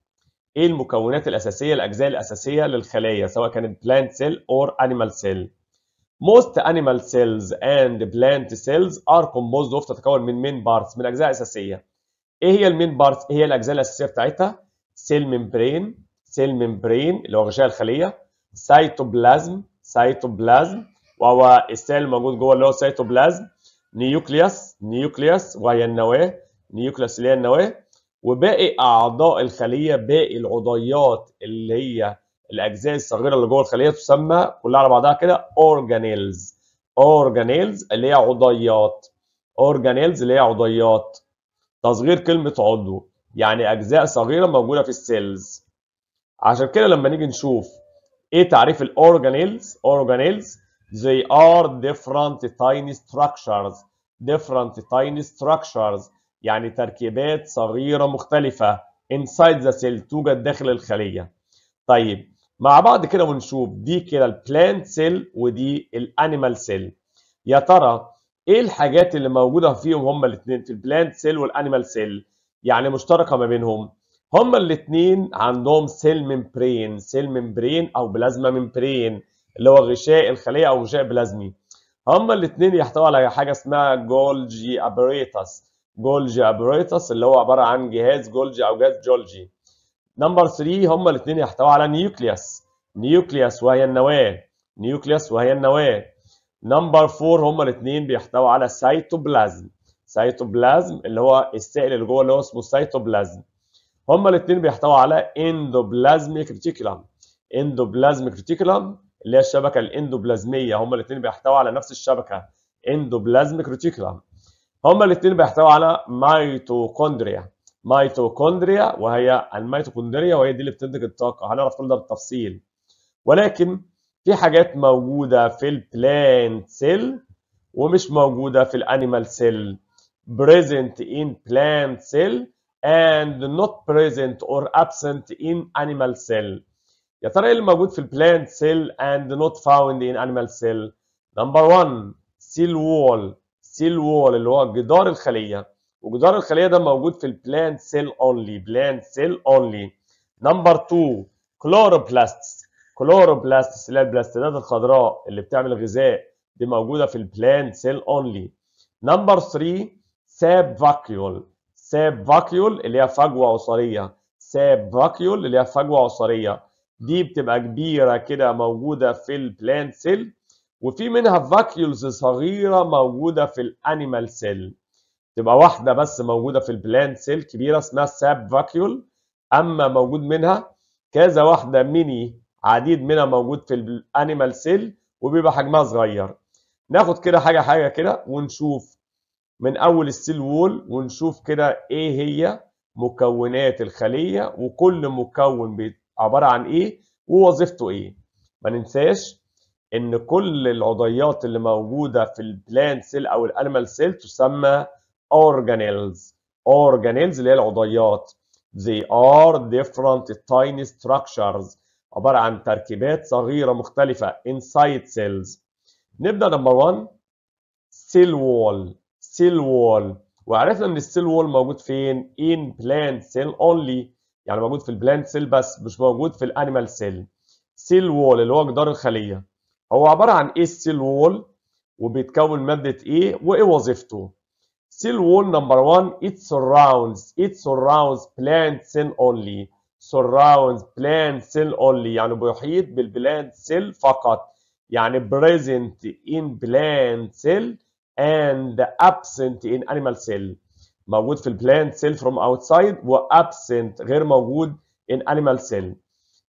ايه المكونات الاساسيه الاجزاء الاساسيه للخلايا سواء كانت بلانت سيل اور انيمال سيل Most animal cells and plant cells are composed of تتكون من main parts من أجزاء أساسية ايه هي المين بارتس؟ ايه هي الاجزاء الاساسيه بتاعتها؟ سيل ممبرين سيل ممبرين اللي هو غشاء الخليه سيتوبلازم سيتوبلازم وهو السيل الموجود جوه اللي هو سيتوبلازم نيوكليوس نيوكليوس وهي النواه نيوكليوس اللي هي النواه وباقي اعضاء الخليه باقي العضيات اللي هي الاجزاء الصغيره اللي جوه الخليه تسمى كلها على بعضها كده اورجانيلز اورجانيلز اللي هي عضيات اورجانيلز اللي هي عضيات تصغير كلمة عضو يعني أجزاء صغيرة موجودة في السيلز عشان كده لما نيجي نشوف إيه تعريف الأورجانيلز أورجانيلز they are different tiny structures different tiny structures يعني تركيبات صغيرة مختلفة inside the cell توجد داخل الخلية طيب مع بعض كده ونشوف دي كده البلانت سيل ودي الانيمال سيل يا ترى ايه الحاجات اللي موجوده فيهم هما الاثنين في البلانت سيل والانيمال سيل يعني مشتركه ما بينهم هما الاثنين عندهم سيل ممبرين سيل ممبرين او بلازما ممبرين اللي هو غشاء الخليه او غشاء بلازمي هما الاثنين يحتوي على حاجه اسمها جولجي ابريتاس جولجي ابريتاس اللي هو عباره عن جهاز جولجي او جهاز جولجي نمبر 3 هما الاثنين يحتوي على نيوكليوس نيوكليوس وهي النواه نيوكليوس وهي النواه نمبر 4 هما الاثنين بيحتووا على سيتوبلازم سيتوبلازم اللي هو السائل اللي جوه اللي هو اسمه سيتوبلازم هما الاثنين بيحتووا على اندوبلازميك ريتيكولم اندوبلازميك ريتيكولم اللي هي الشبكه الاندوبلازميه هما الاثنين بيحتووا على نفس الشبكه اندوبلازميك ريتيكولم هما الاثنين بيحتووا على ميتوكوندريا ميتوكوندريا وهي الميتوكوندريا وهي دي اللي بتنتج الطاقه هنعرف كل ده بالتفصيل ولكن في حاجات موجودة في البلانت سيل ومش موجودة في الانيمال سيل present in plant cell and not present or absent in animal cell يا ترى ايه اللي موجود في البلانت سيل and not found in animal cell number one cell wall cell wall اللي هو جدار الخليه وجدار الخليه ده موجود في البلانت سيل only plant cell only number two chloroplasts كلوروبلاستس اللي هي البلاستيدات الخضراء اللي بتعمل غذاء دي موجوده في البلانت سيل اونلي نمبر 3 ساب فاكيول ساب فاكيول اللي هي فجوه عصريه ساب فاكيول اللي هي فجوه عصريه دي بتبقى كبيره كده موجوده في البلانت سيل وفي منها فاكيولز صغيره موجوده في الانيمال سيل تبقى واحده بس موجوده في البلانت سيل كبيره اسمها ساب فاكيول اما موجود منها كذا واحده ميني عديد منها موجود في الانيمال سيل وبيبقى حجمها صغير ناخد كده حاجه حاجه كده ونشوف من اول السيل وول ونشوف كده ايه هي مكونات الخليه وكل مكون عباره عن ايه ووظيفته ايه ما ننساش ان كل العضيات اللي موجوده في البلانت سيل او الانيمال سيل تسمى اورجانيلز اورجانيلز اللي هي العضيات they are different tiny structures عباره عن تركيبات صغيره مختلفه inside cells نبدا نمبر 1 cell wall cell wall وعرفنا ان السيل وول موجود فين in plant cell only يعني موجود في البلانت سيل بس مش موجود في الانيمال سيل سيل وول اللي هو جدار الخليه هو عباره عن ايه السيل وول وبيتكون ماده ايه وايه وظيفته سيل وول نمبر 1 it surrounds it surrounds plant cell only surrounds plant cell only يعني بيحيط بالبلانت سيل فقط يعني present in plant cell and absent in animal cell موجود في البلانت سيل from outside و absent غير موجود in animal cell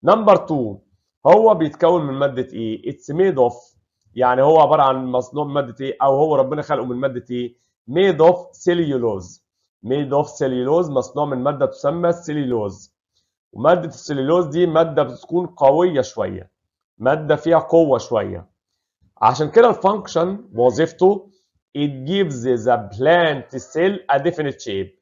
نمبر 2 هو بيتكون من ماده ايه؟ اتس ميد اوف يعني هو عباره عن مصنوع من ماده ايه؟ او هو ربنا خلقه من ماده ايه؟ ميد اوف cellulose ميد اوف cellulose مصنوع من ماده تسمى cellulose وماده السليلوز دي ماده بتكون قويه شويه ماده فيها قوه شويه عشان كده الفانكشن وظيفته it gives the plant cell a definite shape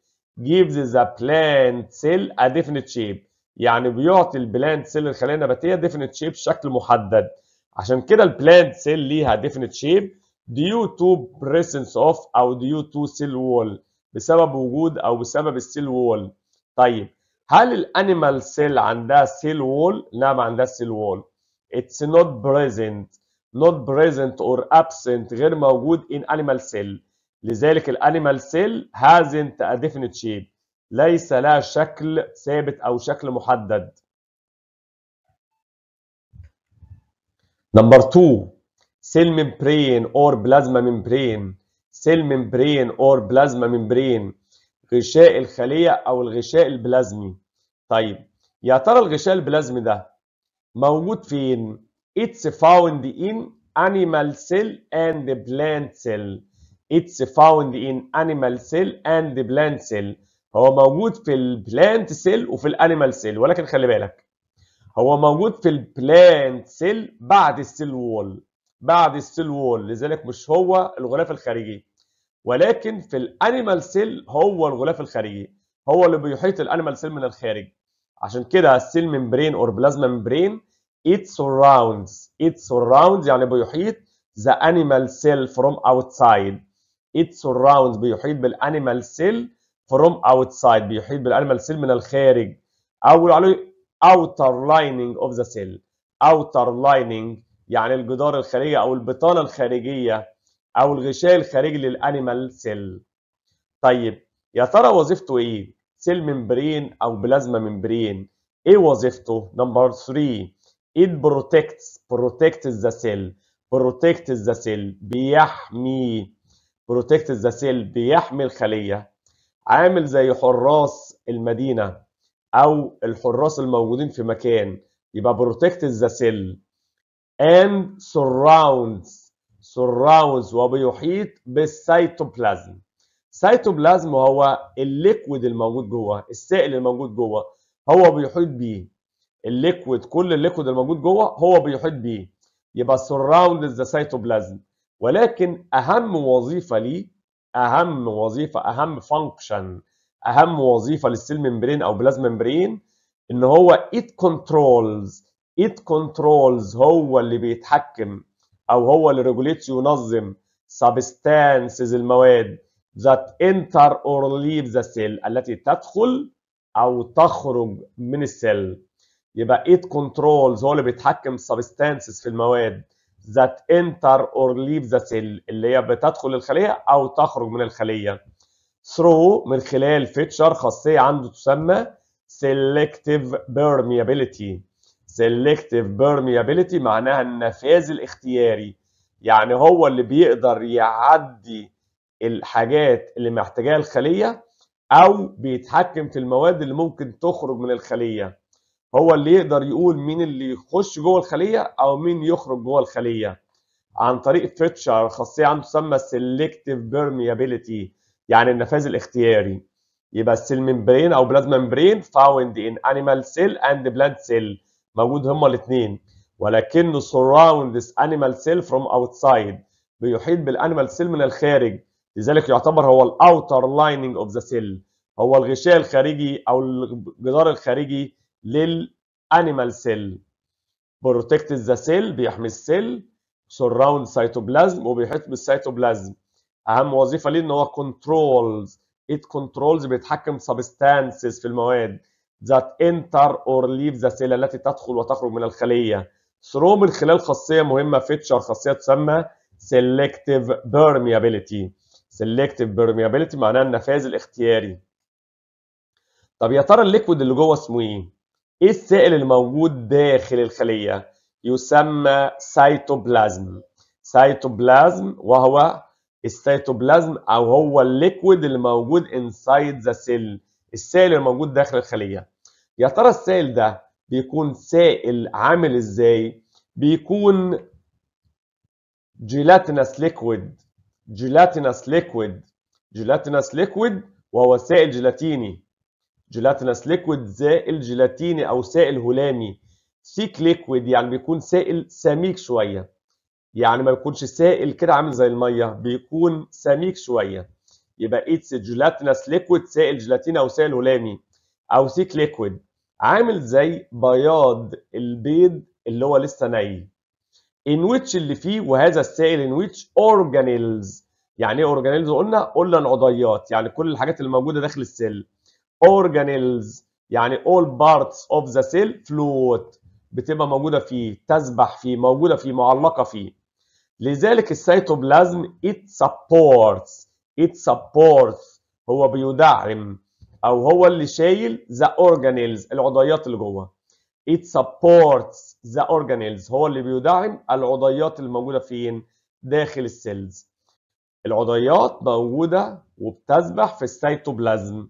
gives the plant cell a definite shape يعني بيعطي البلانت سيل الخلايا النباتيه ديفينيت شيب شكل محدد عشان كده البلانت سيل ليها ديفينيت شيب ديو تو بريسنس اوف او ديو تو سيل وول بسبب وجود او بسبب السيل وول طيب هل الانيمال سيل عندها سيل وول؟ لا ما عندها سيل وول. It's not present not present or absent غير موجود in animal cell. لذلك الانيمال سيل hasn't a definite shape. ليس لها شكل ثابت او شكل محدد. Number two cell membrane or plasma membrane. cell membrane or plasma membrane غشاء الخلية أو الغشاء البلازمي طيب يا ترى الغشاء البلازمي ده موجود فين؟ It's found in animal cell and plant cell It's found in animal cell and plant cell هو موجود في البلانت سيل وفي الانيمال سيل ولكن خلي بالك هو موجود في البلانت سيل بعد السيل وول بعد السيل وول لذلك مش هو الغلاف الخارجي ولكن في الانيمال سيل هو الغلاف الخارجي هو اللي بيحيط الانيمال سيل من الخارج عشان كده السيل ممبرين اور بلازما ممبرين it surrounds it surrounds يعني بيحيط the animal cell from outside it surrounds بيحيط بالانيمال سيل from outside بيحيط بالانيمال سيل من الخارج او عليه outer lining of the cell outer lining يعني الجدار الخارجي او البطانه الخارجيه او الغشاء الخارجي للانيمال سيل طيب يا ترى وظيفته ايه سيل ممبرين او بلازما ممبرين ايه وظيفته نمبر 3 it protects protects the cell protects the cell بيحمي protects the cell بيحمي الخليه عامل زي حراس المدينه او الحراس الموجودين في مكان يبقى protects the cell and surrounds surrounds وبيحيط بالسيتوبلازم سيتوبلازم هو الليكويد الموجود جوه السائل الموجود جوه هو بيحيط بيه الليكويد كل الليكويد الموجود جوه هو بيحيط بيه يبقى surround ذا سيتوبلازم ولكن اهم وظيفه ليه اهم وظيفه اهم فانكشن اهم وظيفه للسيل ممبرين او بلازم ممبرين ان هو it controls it controls هو اللي بيتحكم او هو اللي ريجوليتس ينظم سبستانسز المواد ذات انتر اور ليف ذا سيل التي تدخل او تخرج من السيل يبقى ايت كنترولز هو اللي بيتحكم سبستانسز في المواد ذات انتر اور ليف ذا سيل اللي هي بتدخل الخليه او تخرج من الخليه ثرو من خلال فيتشر خاصيه عنده تسمى سيلكتيف بيرميابيليتي selective permeability معناها النفاذ الاختياري يعني هو اللي بيقدر يعدي الحاجات اللي محتاجاها الخليه او بيتحكم في المواد اللي ممكن تخرج من الخليه هو اللي يقدر يقول مين اللي يخش جوه الخليه او مين يخرج جوه الخليه عن طريق فيتشر خاصيه عنده تسمى selective permeability يعني النفاذ الاختياري يبقى السيل ممبرين او بلازما ممبرين فاوند ان انيمال سيل اند بلاد سيل موجود هما الاثنين ولكنه surround this animal cell from outside بيحيط بالانيمال سيل من الخارج لذلك يعتبر هو الاوتر لايننج اوف ذا سيل هو الغشاء الخارجي او الجدار الخارجي للانيمال سيل بروتكت ذا سيل بيحمي السيل سراوند سيتوبلازم وبيحيط بالسيتوبلازم اهم وظيفه ليه ان هو كنترولز ات كنترولز بيتحكم سبستانسز في المواد that enter or leave the cell التي تدخل وتخرج من الخلية through من خلال خاصية مهمة feature خاصية تسمى selective permeability selective permeability معناها النفاذ الاختياري طب يا ترى الليكويد اللي جوه اسمه ايه؟ ايه السائل الموجود داخل الخلية؟ يسمى سيتوبلازم سيتوبلازم وهو السيتوبلازم او هو الليكويد الموجود inside انسايد ذا سيل السائل الموجود داخل الخليه يا ترى السائل ده بيكون سائل عامل ازاي بيكون جيلاتينس ليكويد جيلاتينس ليكويد جيلاتينس ليكويد وهو سائل جيلاتيني جيلاتينس ليكويد سائل جيلاتيني او سائل هلامي سيك ليكويد يعني بيكون سائل سميك شويه يعني ما بيكونش سائل كده عامل زي الميه بيكون سميك شويه يبقى ايتس جيلاتينس ليكويد سائل جيلاتين او سائل هلامي او سيك ليكويد عامل زي بياض البيض اللي هو لسه ني ان ويتش اللي فيه وهذا السائل ان ويتش اورجانيلز يعني ايه اورجانيلز قلنا قلنا العضيات يعني كل الحاجات اللي موجوده داخل السيل اورجانيلز يعني all parts of the cell float بتبقى موجوده فيه تسبح فيه موجوده فيه معلقه فيه لذلك السيتوبلازم it supports it supports هو بيدعم او هو اللي شايل the organelles العضيات اللي جوه it supports the organelles هو اللي بيدعم العضيات اللي موجوده فين داخل السيلز العضيات موجوده وبتسبح في السيتوبلازم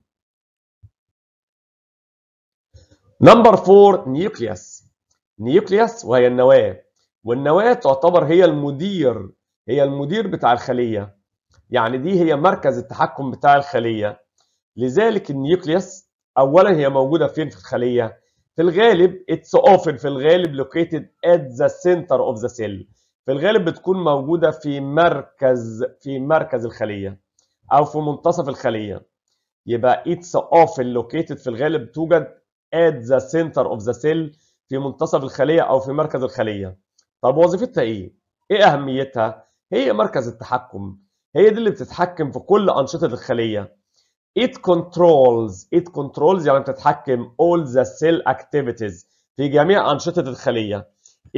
نمبر 4 نيوكليوس نيوكليوس وهي النواه والنواه تعتبر هي المدير هي المدير بتاع الخليه يعني دي هي مركز التحكم بتاع الخلية لذلك النيوكليوس أولا هي موجودة فين في الخلية في الغالب it's often في الغالب located at the center of the cell في الغالب بتكون موجودة في مركز في مركز الخلية أو في منتصف الخلية يبقى it's often located في الغالب توجد at the center of the cell في منتصف الخلية أو في مركز الخلية طب وظيفتها إيه؟ إيه أهميتها؟ هي مركز التحكم هي دي اللي بتتحكم في كل أنشطة الخلية it controls it controls يعني بتتحكم all the cell activities في جميع أنشطة الخلية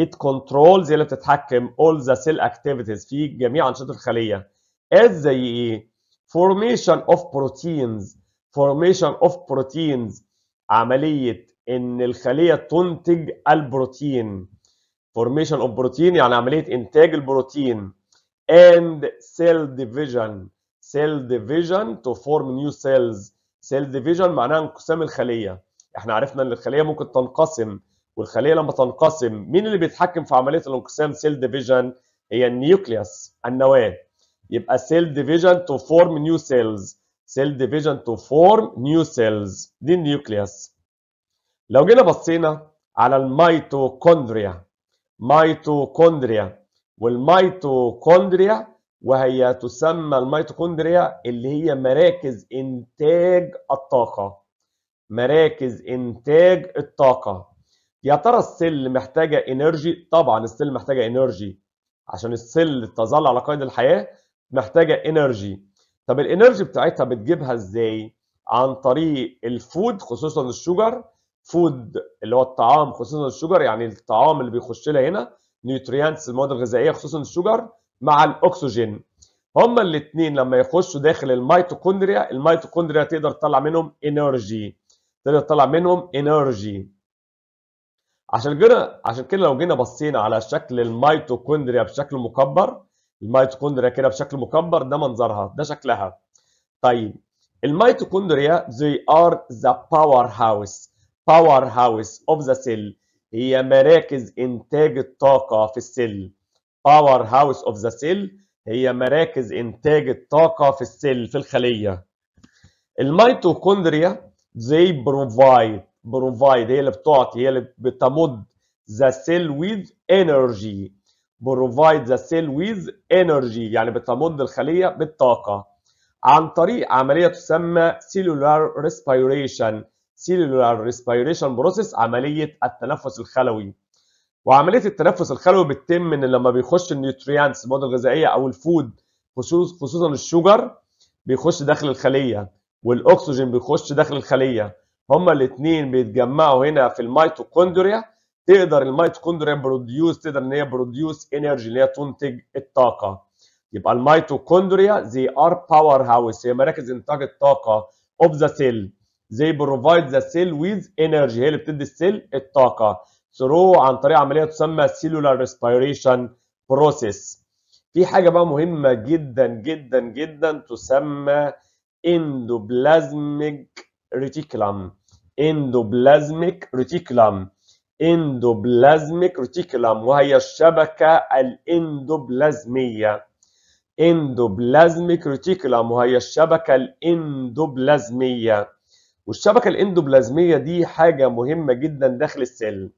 it controls هي اللي بتتحكم all the cell activities في جميع أنشطة الخلية as زي إيه e e، formation of proteins formation of proteins عملية إن الخلية تنتج البروتين formation of protein يعني عملية إنتاج البروتين and cell division cell division to form new cells cell division معناها انقسام الخلية احنا عرفنا ان الخلية ممكن تنقسم والخلية لما تنقسم مين اللي بيتحكم في عملية الانقسام cell division هي النيوكليوس النواة يبقى cell division to form new cells cell division to form new cells دي النيوكليوس لو جينا بصينا على الميتوكوندريا ميتوكوندريا والميتوكوندريا وهي تسمى الميتوكوندريا اللي هي مراكز انتاج الطاقه مراكز انتاج الطاقه يا ترى السل محتاجه انرجي طبعا السل محتاجه انرجي عشان السل تظل على قيد الحياه محتاجه انرجي طب الانرجي بتاعتها بتجيبها ازاي عن طريق الفود خصوصا الشجر فود اللي هو الطعام خصوصا الشجر يعني الطعام اللي بيخش لها هنا نيوتريانتس المواد الغذائيه خصوصا السكر مع الاكسجين هما الاثنين لما يخشوا داخل الميتوكوندريا الميتوكوندريا تقدر تطلع منهم انرجي تقدر تطلع منهم انرجي عشان كده عشان كده لو جينا بصينا على شكل الميتوكوندريا بشكل مكبر الميتوكوندريا كده بشكل مكبر ده منظرها ده شكلها طيب الميتوكوندريا they are the powerhouse powerhouse of the cell هي مراكز إنتاج الطاقة في السل باور هاوس أوف ذا سيل هي مراكز إنتاج الطاقة في السل في الخلية الميتوكوندريا they بروفايد provide هي اللي بتعطي هي اللي بتمد the cell with energy provide the cell with energy يعني بتمد الخلية بالطاقة عن طريق عملية تسمى cellular respiration سيلولار ريسبيريشن process عمليه التنفس الخلوي وعمليه التنفس الخلوي بتتم من لما بيخش النيوتريانتس المواد الغذائيه او الفود خصوص خصوصا الشوجر بيخش داخل الخليه والاكسجين بيخش داخل الخليه هما الاثنين بيتجمعوا هنا في الميتوكوندريا تقدر الميتوكوندريا بروديوس تقدر ان هي بروديوس انرجي اللي هي تنتج الطاقه يبقى الميتوكوندريا زي ار باور هاوس هي مراكز انتاج الطاقه اوف ذا سيل they provide the cell with energy هي اللي بتدي السيل الطاقة through عن طريق عملية تسمى cellular respiration process في حاجة بقى مهمة جدا جدا جدا تسمى endoplasmic reticulum endoplasmic reticulum endoplasmic reticulum وهي الشبكة الاندوبلازمية endoplasmic reticulum وهي الشبكة الاندوبلازمية والشبكه الاندوبلازميه دي حاجه مهمه جدا داخل السل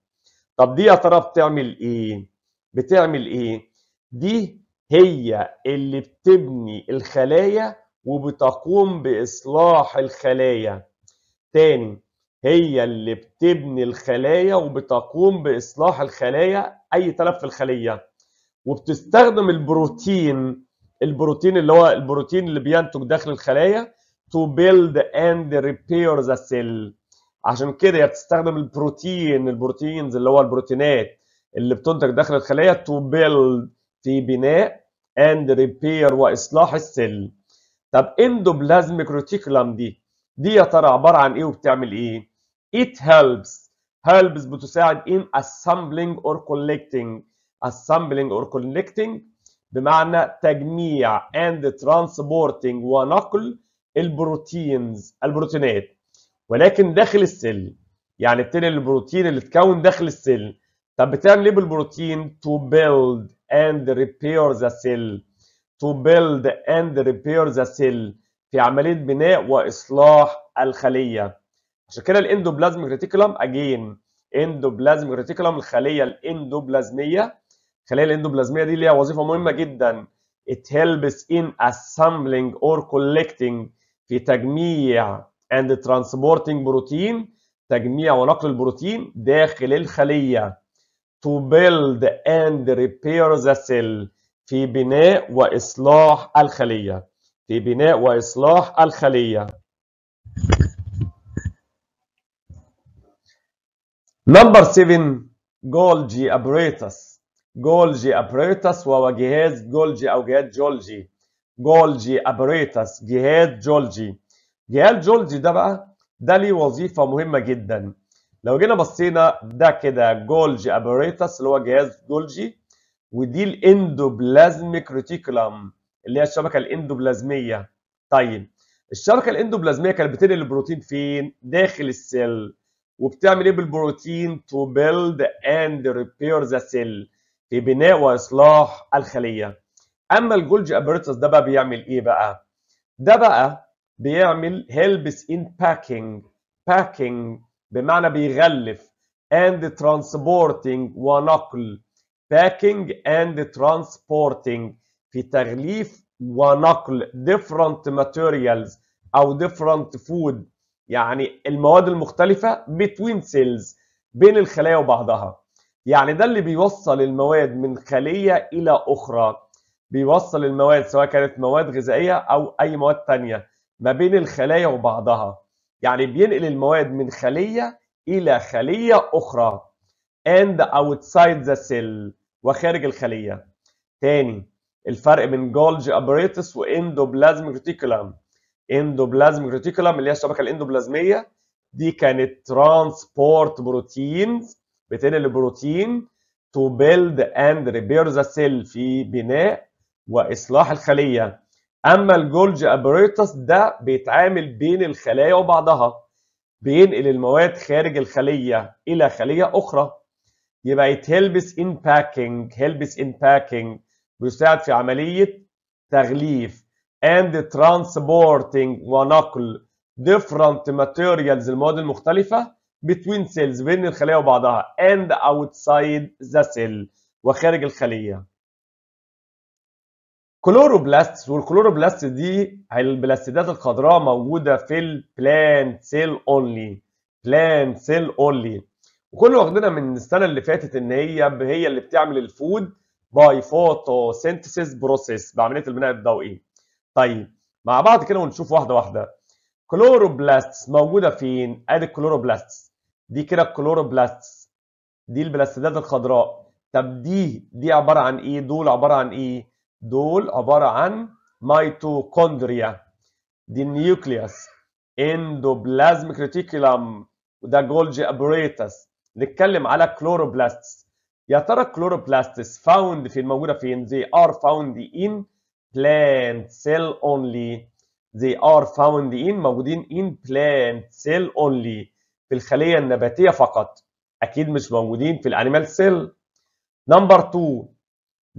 طب دي يا ترى بتعمل ايه بتعمل ايه دي هي اللي بتبني الخلايا وبتقوم باصلاح الخلايا تاني هي اللي بتبني الخلايا وبتقوم باصلاح الخلايا اي تلف في الخليه وبتستخدم البروتين البروتين اللي هو البروتين اللي بينتج داخل الخلايا to build and repair the cell عشان كده هي بتستخدم البروتين البروتينز اللي هو البروتينات اللي بتنتج داخل الخليه to build في بناء and repair واصلاح السل طب اندوبلازميك روتيكولم دي دي يا ترى عباره عن ايه وبتعمل ايه it helps helps بتساعد in assembling or collecting assembling or collecting بمعنى تجميع and transporting ونقل البروتينز البروتينات ولكن داخل السل يعني بتنقل البروتين اللي اتكون داخل السل طب بتعمل ايه بالبروتين to build and repair the cell to build and repair the cell في عمليه بناء واصلاح الخليه عشان كده الاندوبلازميك ريتيكولم اجين اندوبلازميك ريتيكولم الخليه الاندوبلازميه الخليه الاندوبلازميه دي ليها وظيفه مهمه جدا it helps in assembling or collecting في تجميع اند ترانسبورتنج بروتين تجميع ونقل البروتين داخل الخليه to build and repair the cell في بناء واصلاح الخليه في بناء واصلاح الخليه نمبر 7 جولجي ابريتس جولجي ابريتس وهو جهاز جولجي او جهاز جولجي جولجي ابريتاس جهاد جولجي جهاد جولجي ده بقى ده ليه وظيفه مهمه جدا لو جينا بصينا ده كده جولجي ابريتاس اللي هو جهاز جولجي ودي الاندوبلازميك ريتيكولم اللي هي الشبكه الاندوبلازميه طيب الشبكه الاندوبلازميه كانت بتنقل البروتين فين داخل السيل وبتعمل ايه بالبروتين تو بيلد اند ريبير ذا سيل في بناء واصلاح الخليه اما الجولجي ابيرتس ده بقى بيعمل ايه بقى ده بقى بيعمل هيلبس ان باكينج باكينج بمعنى بيغلف اند ترانسبورتنج ونقل باكينج اند ترانسبورتنج في تغليف ونقل ديفرنت ماتيريالز او ديفرنت فود يعني المواد المختلفه بتوين سيلز بين الخلايا وبعضها يعني ده اللي بيوصل المواد من خليه الى اخرى بيوصل المواد سواء كانت مواد غذائيه او اي مواد ثانيه ما بين الخلايا وبعضها يعني بينقل المواد من خليه الى خليه اخرى and outside the cell وخارج الخليه تاني الفرق بين جولج ابريتس واندوبلازميك ريتيكولم اندوبلازميك ريتيكولم اللي هي الشبكه الاندوبلازميه دي كانت ترانسبورت بروتينز بتنقل البروتين to build and repair the cell في بناء واصلاح الخليه اما الجولج ابريتس ده بيتعامل بين الخلايا وبعضها بينقل المواد خارج الخليه الى خليه اخرى يبقى يتهلبس ان باكينج هيلبس ان باكينج بيساعد في عمليه تغليف and transporting ونقل different materials المواد المختلفه between cells بين الخليه وبعضها and outside the cell وخارج الخليه كلوروبلاستس والكلوروبلاست دي البلاستيدات الخضراء موجوده في البلانت سيل اونلي بلانت سيل اونلي وكل واخدنا من السنه اللي فاتت ان هي هي اللي بتعمل الفود باي فوتو فوتوسينثيسيس بروسيس بعمليه البناء الضوئي طيب مع بعض كده ونشوف واحده واحده كلوروبلاستس موجوده فين ادي الكلوروبلاستس دي كده الكلوروبلاستس دي البلاستيدات الخضراء طب دي دي عباره عن ايه دول عباره عن ايه دول عبارة عن ميتوكوندريا دي النيوكليوس اندوبلازميك ريتيكولم وده جولجي ابريتس نتكلم على كلوروبلاستس يا ترى الكلوروبلاستس فاوند في الموجوده فين they are found in plant cell only they are found in موجودين in plant cell only في الخليه النباتيه فقط اكيد مش موجودين في الانيمال سيل نمبر 2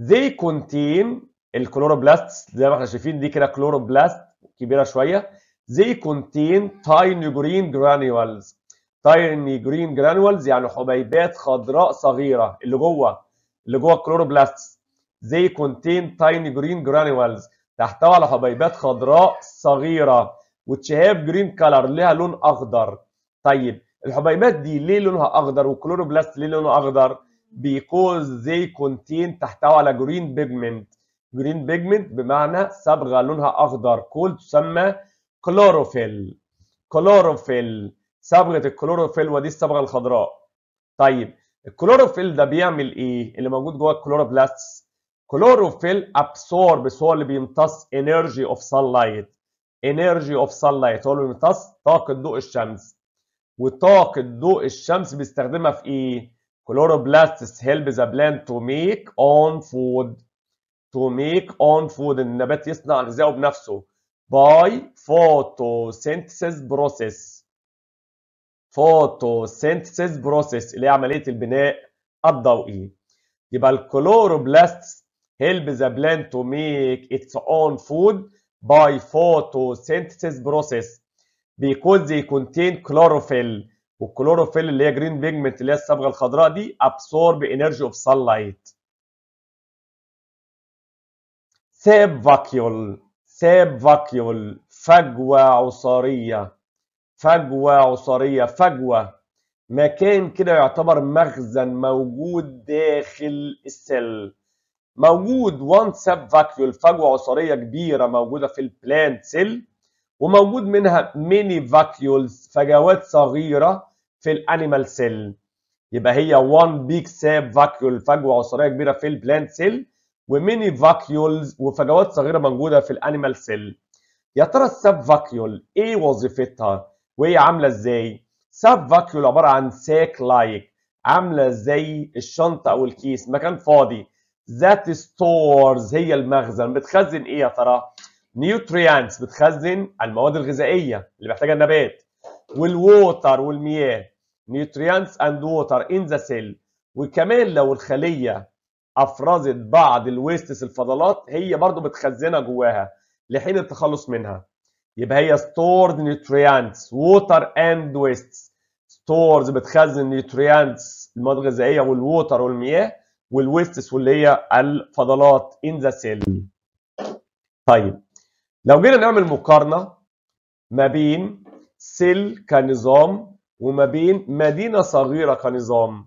they contain الكلوروبلاست زي ما احنا شايفين دي كده كلوروبلاست كبيره شويه زي كونتين تايني جرين جرانولز تايني جرين جرانولز يعني حبيبات خضراء صغيره اللي جوه اللي جوه الكلوروبلاست زي كونتين تايني جرين جرانولز تحتوي على حبيبات خضراء صغيره وتشهاب جرين كلر لها لون اخضر طيب الحبيبات دي ليه لونها اخضر والكلوروبلاست ليه لونه اخضر بيكوز زي كونتين تحتوي على جرين بيجمنت جرين بيجمنت بمعنى صبغه لونها اخضر كول تسمى كلوروفيل كلوروفيل صبغه الكلوروفيل ودي الصبغه الخضراء طيب الكلوروفيل ده بيعمل ايه اللي موجود جوه الكلوروبلاست كلوروفيل ابسورب هو اللي بيمتص انرجي اوف سان انرجي اوف سان هو اللي بيمتص طاقه ضوء الشمس وطاقه ضوء الشمس بيستخدمها في ايه كلوروبلاستس هيلب ذا بلانت تو ميك اون فود to make own food النبات يصنع غذائه بنفسه by photosynthesis process photosynthesis process اللي هي عملية البناء الضوئي يبقى الكلوروبلاست help the plant to make its own food by photosynthesis process because they contain chlorophyll والكلوروفيل اللي هي green pigment اللي هي الصبغه الخضراء دي absorb energy of sunlight ساب فاكيول ساب فاكيول فجوة عصارية فجوة عصارية فجوة مكان كده يعتبر مخزن موجود داخل السل موجود وان ساب فاكيول فجوة عصارية كبيرة موجودة في البلانت سيل وموجود منها ميني فاكيولز فجوات صغيرة في الانيمال سيل يبقى هي وان بيك ساب فاكيول فجوة عصارية كبيرة في البلانت سيل وميني فاكيولز وفجوات صغيره موجوده في الانيمال سيل يا ترى السب فاكيول ايه وظيفتها وهي عامله ازاي سب فاكيول عباره عن ساك لايك عامله زي الشنطه او الكيس مكان فاضي ذات ستورز هي المخزن بتخزن ايه يا ترى نيوتريانتس بتخزن المواد الغذائيه اللي محتاجها النبات والووتر والمياه نيوتريانتس اند ووتر ان ذا سيل وكمان لو الخليه افرزت بعض الويستس الفضلات هي برضو متخزنه جواها لحين التخلص منها يبقى هي stored nutrients water and wastes ستورز بتخزن nutrients المواد الغذائيه والووتر والمياه والويستس واللي هي الفضلات ان ذا سيل. طيب لو جينا نعمل مقارنه ما بين سيل كنظام وما بين مدينه صغيره كنظام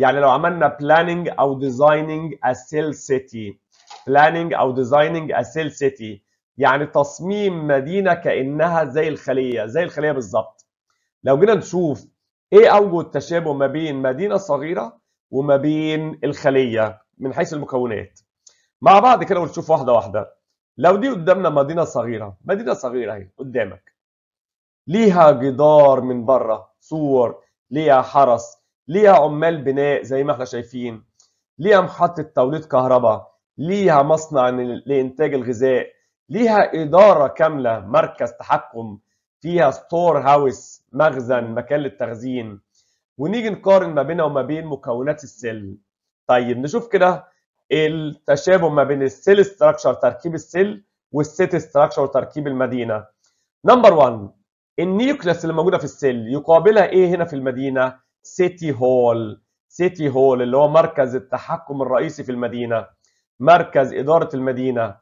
يعني لو عملنا بلاننج او ديزايننج سيل سيتي بلاننج او ديزايننج سيل سيتي يعني تصميم مدينه كانها زي الخليه زي الخليه بالظبط لو جينا نشوف ايه اوجه التشابه ما بين مدينه صغيره وما بين الخليه من حيث المكونات مع بعض كده ونشوف واحده واحده لو دي قدامنا مدينه صغيره مدينه صغيره اهي قدامك ليها جدار من بره سور ليها حرس ليها عمال بناء زي ما احنا شايفين ليها محطه توليد كهرباء ليها مصنع لانتاج الغذاء ليها اداره كامله مركز تحكم فيها ستور هاوس مخزن مكان للتخزين ونيجي نقارن ما بينها وما بين مكونات السل طيب نشوف كده التشابه ما بين السيل ستراكشر تركيب السيل والسيت ستراكشر تركيب المدينه نمبر 1 النيوكليس اللي موجوده في السيل يقابلها ايه هنا في المدينه سيتي هول سيتي هول اللي هو مركز التحكم الرئيسي في المدينه مركز اداره المدينه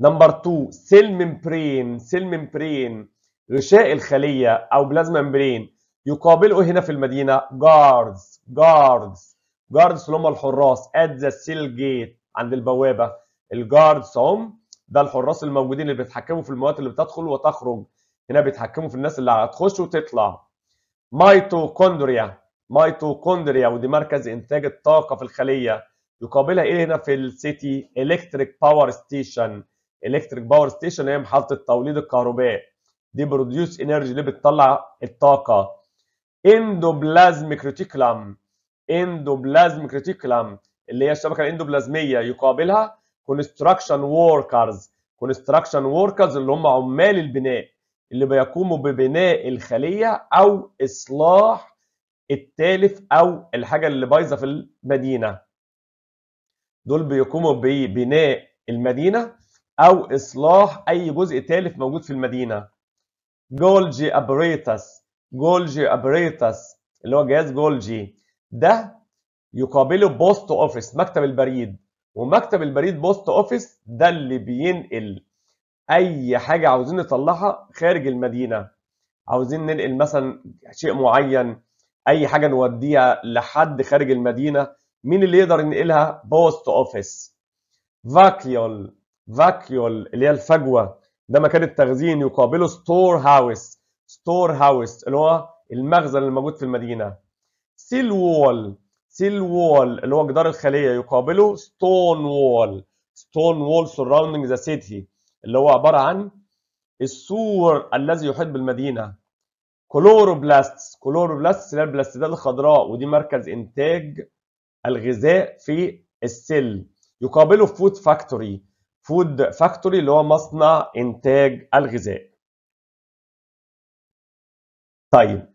نمبر 2 سيل ممبرين سيل ممبرين غشاء الخليه او بلازما ممبرين يقابله هنا في المدينه جاردز جاردز جاردز اللي هم الحراس ات ذا سيل جيت عند البوابه الجاردز هم ده الحراس الموجودين اللي بيتحكموا في المواد اللي بتدخل وتخرج هنا بيتحكموا في الناس اللي هتخش وتطلع ميتوكوندريا ميتوكوندريا ودي مركز انتاج الطاقه في الخليه يقابلها ايه هنا في السيتي الكتريك باور ستيشن الكتريك باور ستيشن هي محطه توليد الكهرباء دي بروديوس انرجي اللي بتطلع الطاقه اندوبلازميك ريتيكولم اندوبلازميك ريتيكولم اللي هي الشبكه الاندوبلازميه يقابلها كونستراكشن وركرز كونستراكشن وركرز اللي هم عمال البناء اللي بيقوموا ببناء الخلية أو إصلاح التالف أو الحاجة اللي بايظة في المدينة دول بيقوموا ببناء المدينة أو إصلاح أي جزء تالف موجود في المدينة جولجي أبريتس جولجي أبريتس اللي هو جهاز جولجي ده يقابله بوست أوفيس مكتب البريد ومكتب البريد بوست أوفيس ده اللي بينقل اي حاجه عاوزين نطلعها خارج المدينه عاوزين ننقل مثلا شيء معين اي حاجه نوديها لحد خارج المدينه مين اللي يقدر ينقلها بوست اوفيس فاكيول فاكيول اللي هي الفجوه ده مكان التخزين يقابله ستور هاوس ستور هاوس اللي هو المخزن اللي موجود في المدينه سيل وول سيل وول اللي هو جدار الخليه يقابله ستون وول ستون وول سراوندنج ذا سيتي اللي هو عباره عن السور الذي يحيط بالمدينه كلوروبلاستس كلوروبلاستس اللي هي البلاستيدات الخضراء ودي مركز انتاج الغذاء في السل يقابله فود فاكتوري فود فاكتوري اللي هو مصنع انتاج الغذاء طيب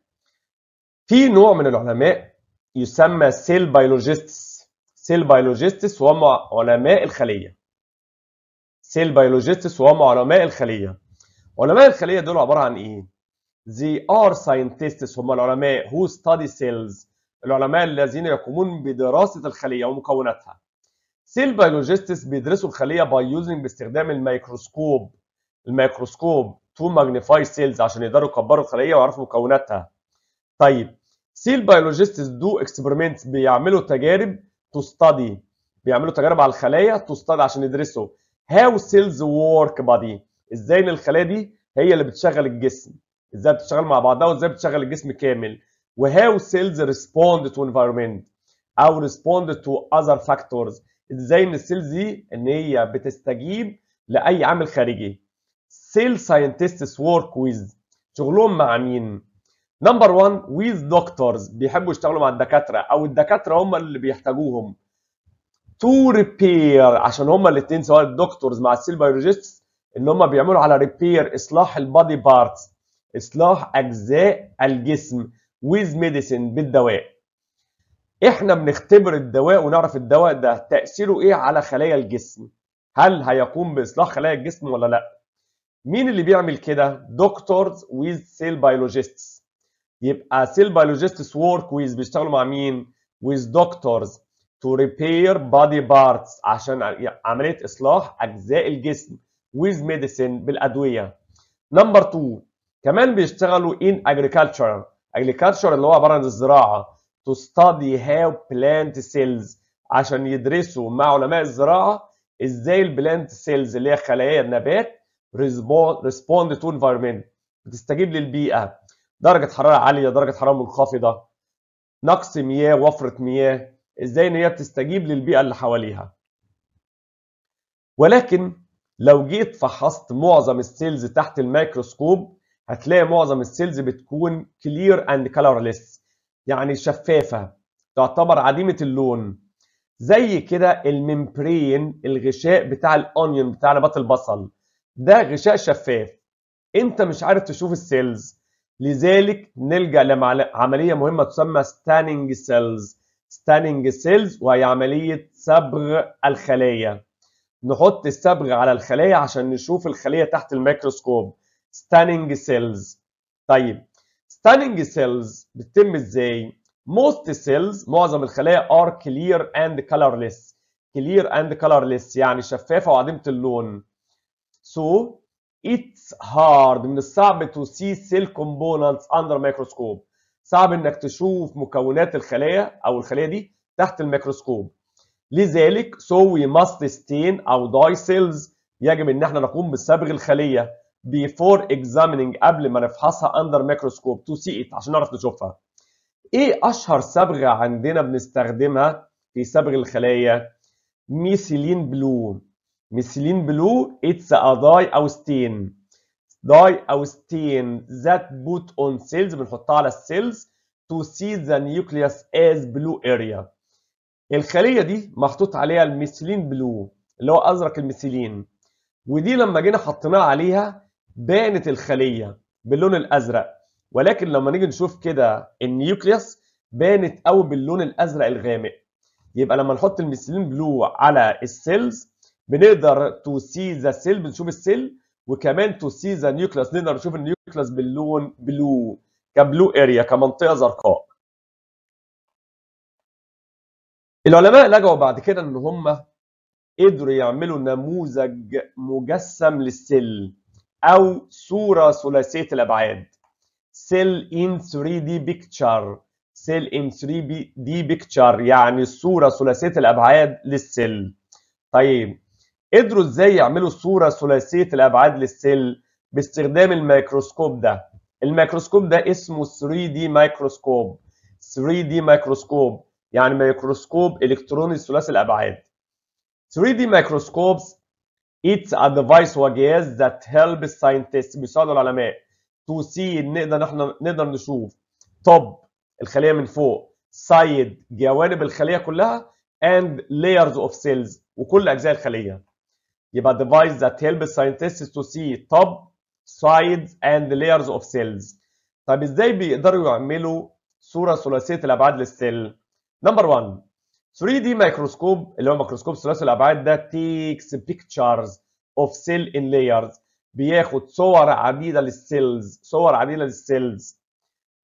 في نوع من العلماء يسمى سيل بايولوجيستس سيل بايولوجيستس وهم علماء الخليه سيل بايولوجيستس وهم علماء الخليه علماء الخليه دول عباره عن ايه they are scientists هم العلماء who study cells العلماء الذين يقومون بدراسه الخليه ومكوناتها سيل بايولوجيستس بيدرسوا الخليه باي يوزنج باستخدام الميكروسكوب الميكروسكوب تو ماجنيفاي سيلز عشان يقدروا يكبروا الخليه ويعرفوا مكوناتها طيب سيل بايولوجيستس دو اكسبيرمنتس بيعملوا تجارب تو ستادي بيعملوا تجارب على الخلايا تو ستادي عشان يدرسوا هاو سيلز وورك بادي ازاي ان الخلايا دي هي اللي بتشغل الجسم ازاي بتشتغل مع بعضها وازاي بتشغل الجسم كامل وهاو سيلز ريسبوند تو انفايرمنت او ريسبوند تو اذر فاكتورز ازاي ان السيلز دي ان هي بتستجيب لاي عامل خارجي سيل ساينتستس وورك ويز شغلهم مع مين نمبر 1 ويز دكتورز بيحبوا يشتغلوا مع الدكاتره او الدكاتره هم اللي بيحتاجوهم تو ريبير عشان هما الاثنين سواء الدكتورز مع السيل بايولوجيست ان هما بيعملوا على ريبير اصلاح البادي بارتس اصلاح اجزاء الجسم ويز ميديسن بالدواء احنا بنختبر الدواء ونعرف الدواء ده تاثيره ايه على خلايا الجسم هل هيقوم باصلاح خلايا الجسم ولا لا مين اللي بيعمل كده دكتورز ويز سيل بايولوجيستس يبقى سيل بايولوجيستس ورك ويز بيشتغلوا مع مين ويز دكتورز to repair body parts عشان عمليه اصلاح اجزاء الجسم with medicine بالادويه نمبر 2 كمان بيشتغلوا in agriculture agriculture اللي هو عباره عن الزراعه to study how plant cells عشان يدرسوا مع علماء الزراعه ازاي البلانت سيلز اللي هي خلايا النبات ريسبوند تو انفايرمنت بتستجيب للبيئه درجه حراره عاليه درجه حراره منخفضه نقص مياه وفره مياه ازاي ان هي بتستجيب للبيئه اللي حواليها ولكن لو جيت فحصت معظم السيلز تحت الميكروسكوب هتلاقي معظم السيلز بتكون كلير اند كلرلس يعني شفافه تعتبر عديمه اللون زي كده الممبرين الغشاء بتاع الاونيون بتاع نبات البصل ده غشاء شفاف انت مش عارف تشوف السيلز لذلك نلجا لعمليه مهمه تسمى ستاننج سيلز ستانينج سيلز وهي عمليه صبغ الخليه نحط الصبغ على الخليه عشان نشوف الخليه تحت الميكروسكوب ستانينج سيلز طيب ستانينج سيلز بتتم ازاي most cells معظم الخلايا are clear and colorless clear and colorless يعني شفافه وعديمه اللون so it's hard من الصعب to see cell components under microscope صعب انك تشوف مكونات الخلايا او الخليه دي تحت الميكروسكوب لذلك so we must stain او dye cells يجب ان احنا نقوم بصبغ الخليه before examining قبل ما نفحصها under ميكروسكوب to see it عشان نعرف نشوفها ايه اشهر صبغه عندنا بنستخدمها في صبغ الخلايا ميسيلين بلو ميسيلين بلو اتس ا dye او stain داي او stain that put on cells بنحطها على السيلز to see the nucleus as blue area الخليه دي محطوط عليها الميثيلين بلو اللي هو ازرق الميثيلين ودي لما جينا حطيناها عليها بانت الخليه باللون الازرق ولكن لما نيجي نشوف كده النيوكليوس بانت قوي باللون الازرق الغامق يبقى لما نحط الميثيلين بلو على السيلز بنقدر تو سي ذا سيل بنشوف السيل وكمان تو سي ذا نيوكلاس نقدر نشوف النيوكلاس باللون بلو كبلو اريا كمنطقه زرقاء العلماء لجوا بعد كده ان هم قدروا يعملوا نموذج مجسم للسل او صوره ثلاثيه الابعاد سيل ان 3 دي بيكتشر سيل ان 3 دي بيكتشر يعني صوره ثلاثيه الابعاد للسل طيب قدروا ازاي يعملوا صوره ثلاثيه الابعاد للسيل باستخدام الميكروسكوب ده الميكروسكوب ده اسمه 3 دي مايكروسكوب 3 دي مايكروسكوب يعني ميكروسكوب الكتروني ثلاثي الابعاد 3 دي مايكروسكوبس It's a device وجهاز that helps scientists بيساعدوا العلماء تو سي نقدر احنا نقدر نشوف طب الخليه من فوق سايد جوانب الخليه كلها and layers of cells وكل اجزاء الخليه يبقى device that helps scientists to see top sides and layers of cells طب ازاي بيقدروا يعملوا صوره ثلاثيه الابعاد للسيل نمبر 1 3 دي مايكروسكوب اللي هو ميكروسكوب ثلاثي الابعاد ده تيكس بيكتشرز اوف سيل ان layers بياخد صور عديده للسيلز صور عديده للسيلز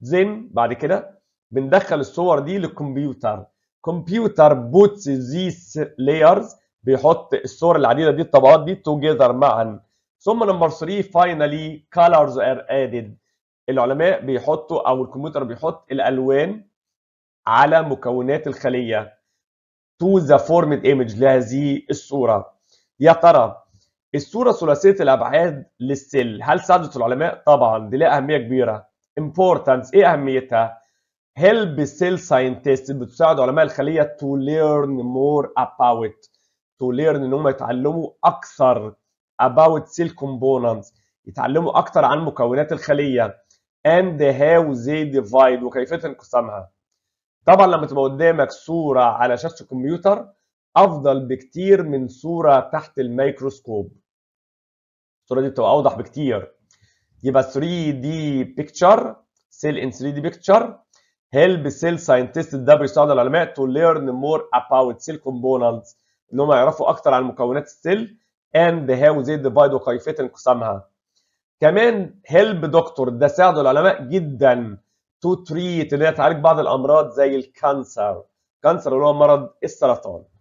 زين بعد كده بندخل الصور دي للكمبيوتر كمبيوتر بوتس ذيس لايرز بيحط الصور العديده دي الطبقات دي توجذر معا ثم نمبر 3 فاينالي colors ار ادد العلماء بيحطوا او الكمبيوتر بيحط الالوان على مكونات الخليه تو ذا فورمد ايمج لهذه الصوره يا ترى الصوره ثلاثيه الابعاد للسل هل ساعدت العلماء طبعا دي لها اهميه كبيره importance ايه اهميتها help cell scientists بتساعد علماء الخليه to learn more about تو ليرن ان هم يتعلموا اكثر about cell components يتعلموا اكثر عن مكونات الخليه and how they divide وكيفيه انقسامها طبعا لما تبقى قدامك صوره على شاشه الكمبيوتر افضل بكتير من صوره تحت الميكروسكوب الصوره دي بتبقى اوضح بكتير يبقى 3 دي picture cell in 3 دي picture help cell scientists ده بيساعد العلماء to learn more about cell components ان هم يعرفوا اكتر عن مكونات السيل and how they divide وكيفيه انقسامها كمان هيلب دكتور ده ساعدوا العلماء جدا تو تريت اللي هي تعالج بعض الامراض زي الكانسر كانسر اللي هو مرض السرطان